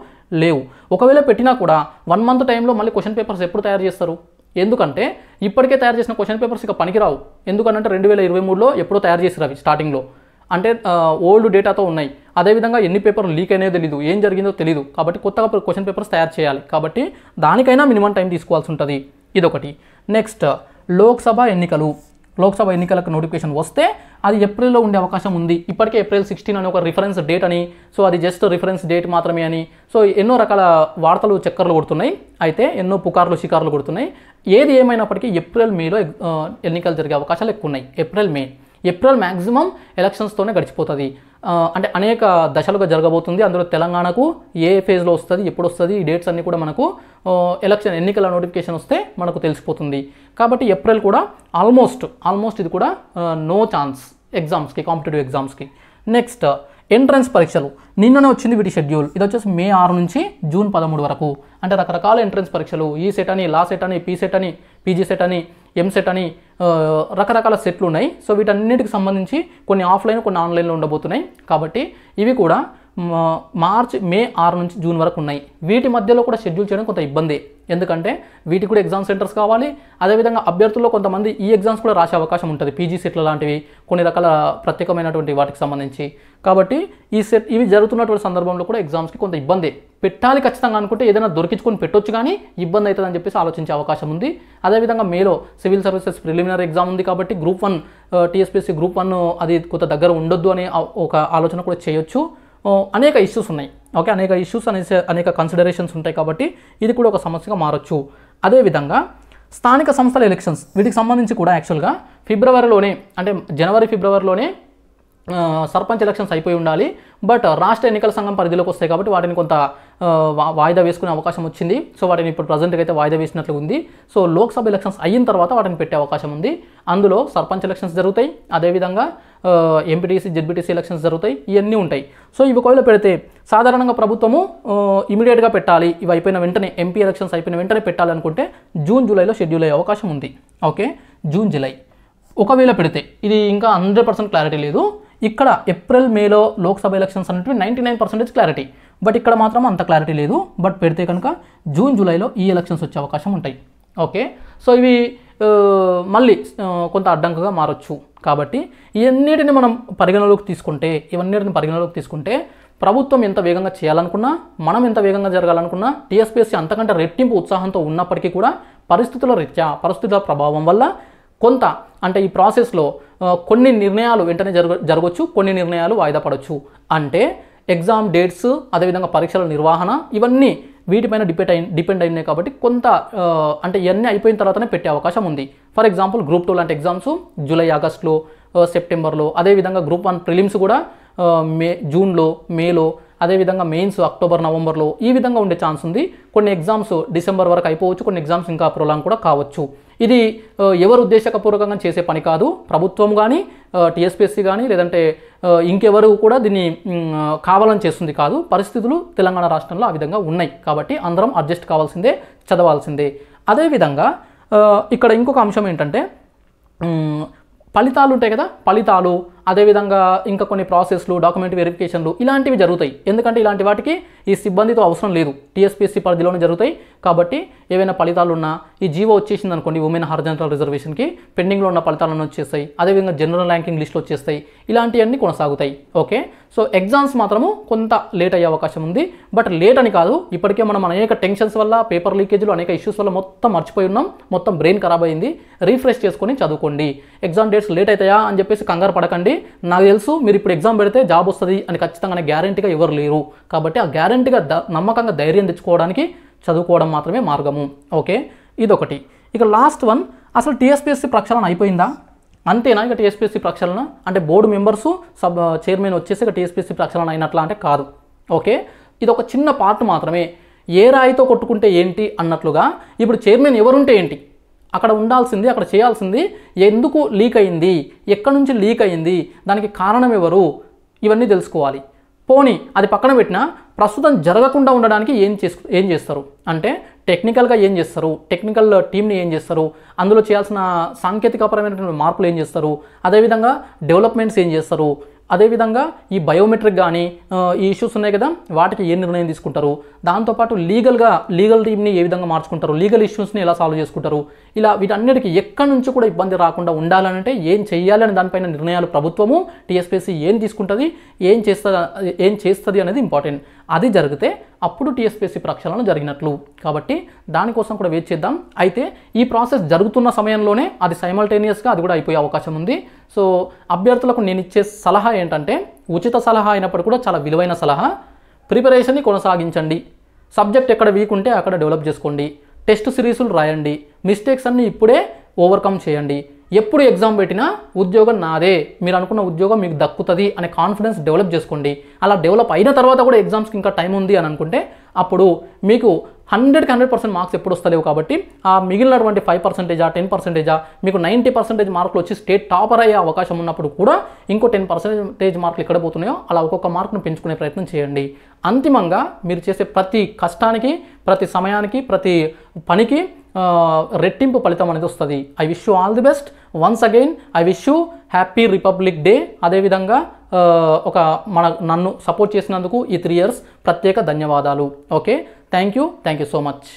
లేవు ఒకవేళ పెట్టినా కూడా వన్ మంత్ టైంలో మళ్ళీ క్వశ్చన్ పేపర్స్ ఎప్పుడు తయారు చేస్తారు ఎందుకంటే ఇప్పటికే తయారు చేసిన క్వశ్చన్ పేపర్స్ ఇక పనికిరావు ఎందుకంటే రెండు వేల ఇరవై మూడులో ఎప్పుడో తయారు చేసిరు అవి స్టార్టింగ్లో అంటే ఓల్డ్ డేటాతో ఉన్నాయి అదేవిధంగా ఎన్ని పేపర్లు లీక్ అయినాయో తెలియదు ఏం జరిగిందో తెలియదు కాబట్టి కొత్తగా క్వశ్చన్ పేపర్స్ తయారు చేయాలి కాబట్టి దానికైనా మినిమం టైం తీసుకోవాల్సి ఉంటుంది ఇదొకటి నెక్స్ట్ లోక్సభ ఎన్నికలు లోక్సభ ఎన్నికలకు నోటిఫికేషన్ వస్తే అది ఏప్రిల్లో ఉండే అవకాశం ఉంది ఇప్పటికే ఏప్రిల్ సిక్స్టీన్ అని ఒక రిఫరెన్స్ డేట్ అని సో అది జస్ట్ రిఫరెన్స్ డేట్ మాత్రమే అని సో ఎన్నో రకాల వార్తలు చక్కర్లు కొడుతున్నాయి అయితే ఎన్నో పుకార్లు షికార్లు కొడుతున్నాయి ఏది ఏమైనప్పటికీ ఏప్రిల్ మేలో ఎన్నికలు జరిగే అవకాశాలు ఎక్కువ ఉన్నాయి ఏప్రిల్ మే ఏప్రిల్ మ్యాక్సిమం ఎలక్షన్స్తోనే గడిచిపోతుంది అంటే అనేక దశలుగా జరగబోతుంది అందులో తెలంగాణకు ఏ ఫేజ్లో వస్తుంది ఎప్పుడు వస్తుంది ఈ డేట్స్ అన్నీ కూడా మనకు ఎలక్షన్ ఎన్నికల నోటిఫికేషన్ వస్తే మనకు తెలిసిపోతుంది కాబట్టి ఏప్రిల్ కూడా ఆల్మోస్ట్ ఆల్మోస్ట్ ఇది కూడా నో ఛాన్స్ ఎగ్జామ్స్కి కాంపిటేటివ్ ఎగ్జామ్స్కి నెక్స్ట్ ఎంట్రన్స్ పరీక్షలు నిన్ననే వచ్చింది వీటి షెడ్యూల్ ఇది వచ్చేసి మే ఆరు నుంచి జూన్ పదమూడు వరకు అంటే రకరకాల ఎంట్రన్స్ పరీక్షలు ఈ సెట్ అని లా సెట్ అని పీ సెట్ అని పీజీ సెట్ అని ఎంసెట్ అని రకరకాల సెట్లు ఉన్నాయి సో వీటన్నిటికి సంబంధించి కొన్ని ఆఫ్లైన్ కొన్ని ఆన్లైన్లో ఉండబోతున్నాయి కాబట్టి ఇవి కూడా మార్చ్ మే ఆరు నుంచి జూన్ వరకు ఉన్నాయి వీటి మధ్యలో కూడా షెడ్యూల్ చేయడం కొంత ఇబ్బంది ఎందుకంటే వీటికి కూడా ఎగ్జామ్ సెంటర్స్ కావాలి అదేవిధంగా అభ్యర్థుల్లో కొంతమంది ఈ ఎగ్జామ్స్ కూడా రాసే అవకాశం ఉంటుంది పీజీ సెట్లు లాంటివి కొన్ని రకాల ప్రత్యేకమైనటువంటి వాటికి సంబంధించి కాబట్టి ఈ సెట్ ఇవి జరుగుతున్నటువంటి సందర్భంలో కూడా ఎగ్జామ్స్కి కొంత ఇబ్బంది పెట్టాలి ఖచ్చితంగా అనుకుంటే ఏదైనా దొరికించుకొని పెట్టొచ్చు కానీ ఇబ్బంది అవుతుందని చెప్పేసి ఆలోచించే అవకాశం ఉంది అదేవిధంగా మేలో సివిల్ సర్వీసెస్ ప్రిలిమినరీ ఎగ్జామ్ ఉంది కాబట్టి group one TSPSC group one అది కొంత దగ్గర ఉండొద్దు అనే ఒక ఆలోచన కూడా చేయొచ్చు అనేక ఇష్యూస్ ఉన్నాయి ఓకే అనేక ఇష్యూస్ అనేసి అనేక కన్సిడరేషన్స్ ఉంటాయి కాబట్టి ఇది కూడా ఒక సమస్యగా మారచ్చు అదేవిధంగా స్థానిక సంస్థల ఎలక్షన్స్ వీటికి సంబంధించి కూడా యాక్చువల్గా ఫిబ్రవరిలోనే అంటే జనవరి ఫిబ్రవరిలోనే సర్పంచ్ ఎలక్షన్స్ అయిపోయి ఉండాలి బట్ రాష్ట్ర ఎన్నికల సంఘం పరిధిలోకి వస్తాయి కాబట్టి వాటిని కొంత వాయిదా వేసుకునే అవకాశం వచ్చింది సో వాటిని ఇప్పుడు ప్రజెంట్గా అయితే వాయిదా వేసినట్లు ఉంది సో లోక్సభ ఎలక్షన్స్ అయిన తర్వాత వాటిని పెట్టే అవకాశం ఉంది అందులో సర్పంచ్ ఎలక్షన్స్ జరుగుతాయి అదేవిధంగా ఎంపీటీసీ జెడ్బీటీసీ ఎలక్షన్స్ జరుగుతాయి ఇవన్నీ ఉంటాయి సో ఇవి ఒకవేళ పెడితే సాధారణంగా ప్రభుత్వము ఇమీడియట్గా పెట్టాలి ఇవి అయిపోయిన వెంటనే ఎంపీ ఎలక్షన్స్ అయిపోయిన వెంటనే పెట్టాలనుకుంటే జూన్ జూలైలో షెడ్యూల్ అయ్యే అవకాశం ఉంది ఓకే జూన్ జూలై ఒకవేళ పెడితే ఇది ఇంకా హండ్రెడ్ పర్సెంట్ క్లారిటీ లేదు ఇక్కడ ఏప్రిల్ మేలో లోక్సభ ఎలక్షన్స్ అనేవి ninety nine percentage clarity but ఇక్కడ మాత్రం అంత క్లారిటీ లేదు బట్ పెడితే కనుక జూన్ జూలైలో ఈ ఎలక్షన్స్ వచ్చే అవకాశం ఉంటాయి ఓకే సో ఇవి మళ్ళీ కొంత అడ్డంకగా మారొచ్చు కాబట్టి ఇవన్నిటిని మనం పరిగణలోకి తీసుకుంటే ఇవన్నిటిని పరిగణలోకి తీసుకుంటే ప్రభుత్వం ఎంత వేగంగా చేయాలనుకున్నా మనం ఎంత వేగంగా జరగాలనుకున్నా టీఎస్పీఎస్సీ అంతకంటే రెట్టింపు ఉత్సాహంతో ఉన్నప్పటికీ కూడా పరిస్థితుల రీత్యా పరిస్థితుల ప్రభావం వల్ల కొంత అంటే ఈ ప్రాసెస్లో కొన్ని నిర్ణయాలు వెంటనే జరగ జరగవచ్చు కొన్ని నిర్ణయాలు వాయిదా పడవచ్చు అంటే ఎగ్జామ్ డేట్స్ అదేవిధంగా పరీక్షల నిర్వహణ ఇవన్నీ వీటిపైన డిపెండ్ అయి డిపెండ్ అయినాయి కాబట్టి కొంత అంటే ఇవన్నీ అయిపోయిన తర్వాతనే పెట్టే అవకాశం ఉంది ఫర్ ఎగ్జాంపుల్ గ్రూప్ టూ లాంటి ఎగ్జామ్స్ జూలై ఆగస్ట్లో సెప్టెంబర్లో అదేవిధంగా గ్రూప్ వన్ ప్రిలిమ్స్ కూడా మే జూన్లో మేలో అదేవిధంగా మెయిన్స్ అక్టోబర్ నవంబర్లో ఈ విధంగా ఉండే ఛాన్స్ ఉంది కొన్ని ఎగ్జామ్స్ డిసెంబర్ వరకు అయిపోవచ్చు కొన్ని ఎగ్జామ్స్ ఇంకా ప్రొలాంగ్ కూడా కావచ్చు ఇది ఎవరు ఉద్దేశకపూర్వకంగా చేసే పని కాదు ప్రభుత్వం కానీ టీఎస్పీఎస్సీ కానీ లేదంటే ఇంకెవరు కూడా దీన్ని కావాలని చేస్తుంది కాదు పరిస్థితులు తెలంగాణ రాష్ట్రంలో ఆ విధంగా ఉన్నాయి కాబట్టి అందరం అడ్జస్ట్ కావాల్సిందే చదవాల్సిందే అదేవిధంగా ఇక్కడ ఇంకొక అంశం ఏంటంటే ఫలితాలు ఉంటాయి కదా ఫలితాలు అదేవిధంగా ఇంకా కొన్ని ప్రాసెస్లు డాక్యుమెంట్ వెరిఫికేషన్లు ఇలాంటివి జరుగుతాయి ఎందుకంటే ఇలాంటి వాటికి ఈ సిబ్బందితో అవసరం లేదు టీఎస్పీఎస్సీ పరిధిలోనే జరుగుతాయి కాబట్టి ఏవైనా ఫలితాలు ఉన్నా ఈ జీవో వచ్చేసింది అనుకోండి ఉమెన్ జనరల్ రిజర్వేషన్కి పెండింగ్లో ఉన్న ఫలితాలను వచ్చేస్తాయి అదేవిధంగా జనరల్ ర్యాంకింగ్ లిస్ట్లో వచ్చేస్తాయి ఇలాంటివన్నీ కొనసాగుతాయి ఓకే సో ఎగ్జామ్స్ మాత్రము కొంత లేట్ అయ్యే అవకాశం ఉంది బట్ లేట్ అని కాదు ఇప్పటికే మనం అనేక టెన్షన్స్ వల్ల పేపర్ లీకేజ్లు అనేక ఇష్యూస్ వల్ల మొత్తం మర్చిపోయి ఉన్నాం మొత్తం బ్రెయిన్ ఖరాబ్ అయింది రీఫ్రెష్ చేసుకొని చదువుకోండి ఎగ్జామ్ డేట్స్ లేట్ అవుతాయా అని చెప్పేసి కంగారు పడకండి నాకు తెలుసు మీరు ఇప్పుడు ఎగ్జామ్ పెడితే జాబ్ వస్తుంది అని ఖచ్చితంగా గ్యారంటీగా ఎవరు లేరు కాబట్టి ఆ గ్యారంటీగా నమ్మకంగా ధైర్యం తెచ్చుకోవడానికి చదువుకోవడం మాత్రమే మార్గము ఓకే ఇదొకటి ఇక లాస్ట్ వన్ అసలు టీఎస్పీఎస్సీ ప్రక్షాళన అయిపోయిందా అంతేనా ఇక టీఎస్పీఎస్సీ ప్రక్షాళన అంటే బోర్డు మెంబర్స్ సబ్ చైర్మన్ వచ్చేసి ఇక టీఎస్పీఎస్సీ ప్రక్షాళన అయినట్లా అంటే కాదు ఓకే ఇది ఒక చిన్న పార్ట్ మాత్రమే ఏ రాయితో కొట్టుకుంటే ఏంటి అన్నట్లుగా ఇప్పుడు చైర్మన్ ఎవరుంటే ఏంటి అక్కడ ఉండాల్సింది అక్కడ చేయాల్సింది ఎందుకు లీక్ అయింది ఎక్కడి నుంచి లీక్ అయింది దానికి కారణం ఎవరు ఇవన్నీ తెలుసుకోవాలి పోనీ అది పక్కన పెట్టినా ప్రస్తుతం జరగకుండా ఉండడానికి ఏం చేసు ఏం చేస్తారు అంటే టెక్నికల్గా ఏం చేస్తారు టెక్నికల్ టీంని ఏం చేస్తారు అందులో చేయాల్సిన సాంకేతికపరమైనటువంటి మార్పులు ఏం చేస్తారు అదేవిధంగా డెవలప్మెంట్స్ ఏం చేస్తారు అదేవిధంగా ఈ బయోమెట్రిక్ కానీ ఈ ఇష్యూస్ ఉన్నాయి కదా వాటికి ఏ నిర్ణయం తీసుకుంటారు దాంతోపాటు లీగల్గా లీగల్ టీమ్ని ఏ విధంగా మార్చుకుంటారు లీగల్ ఇష్యూస్ని ఎలా సాల్వ్ చేసుకుంటారు ఇలా వీటన్నిటికీ ఎక్కడి నుంచి కూడా ఇబ్బంది రాకుండా ఉండాలంటే ఏం చేయాలని దానిపైన నిర్ణయాలు ప్రభుత్వము టీఎస్పీసీ ఏం తీసుకుంటుంది ఏం చేస్తుంది ఏం చేస్తుంది అనేది ఇంపార్టెంట్ అది జరిగితే అప్పుడు టీఎస్పీఎస్సీ ప్రక్షాళన జరిగినట్లు కాబట్టి దానికోసం కూడా వెయిట్ చేద్దాం అయితే ఈ ప్రాసెస్ జరుగుతున్న సమయంలోనే అది సైమల్టేనియస్గా అది కూడా అయిపోయే అవకాశం ఉంది సో అభ్యర్థులకు నేను ఇచ్చే సలహా ఏంటంటే ఉచిత సలహా అయినప్పుడు కూడా చాలా విలువైన సలహా ప్రిపరేషన్ని కొనసాగించండి సబ్జెక్ట్ ఎక్కడ వీక్ ఉంటే అక్కడ డెవలప్ చేసుకోండి టెస్ట్ సిరీసులు రాయండి మిస్టేక్స్ అన్నీ ఇప్పుడే ఓవర్కమ్ చేయండి ఎప్పుడు ఎగ్జామ్ పెట్టినా ఉద్యోగం నాదే మీరు అనుకున్న ఉద్యోగం మీకు దక్కుతుంది అనే కాన్ఫిడెన్స్ డెవలప్ చేసుకోండి అలా డెవలప్ అయిన తర్వాత కూడా ఎగ్జామ్స్కి ఇంకా టైం ఉంది అని అనుకుంటే అప్పుడు మీకు హండ్రెడ్కి హండ్రెడ్ పర్సెంట్ మార్క్స్ ఎప్పుడు వస్తలేవు కాబట్టి ఆ మిగిలినటువంటి ఫైవ్ పర్సెంటేజా టెన్ పర్సెంటేజా మీకు నైంటీ పర్సెంటేజ్ మార్కులు వచ్చి స్టేట్ టాపర్ అయ్యే అవకాశం ఉన్నప్పుడు కూడా ఇంకో టెన్ పర్సెంటేజ్ మార్కులు ఎక్కడ పోతున్నాయో అలా ఒక్కొక్క మార్కును పెంచుకునే ప్రయత్నం చేయండి అంతిమంగా మీరు చేసే ప్రతి కష్టానికి ప్రతి సమయానికి ప్రతి పనికి రెట్టింపు ఫలితం అనేది వస్తుంది I wish you all the best once again I wish you happy republic Day అదేవిధంగా ఒక మన నన్ను సపోర్ట్ చేసినందుకు ఈ త్రీ ఇయర్స్ ప్రత్యేక ధన్యవాదాలు okay thank you thank you so much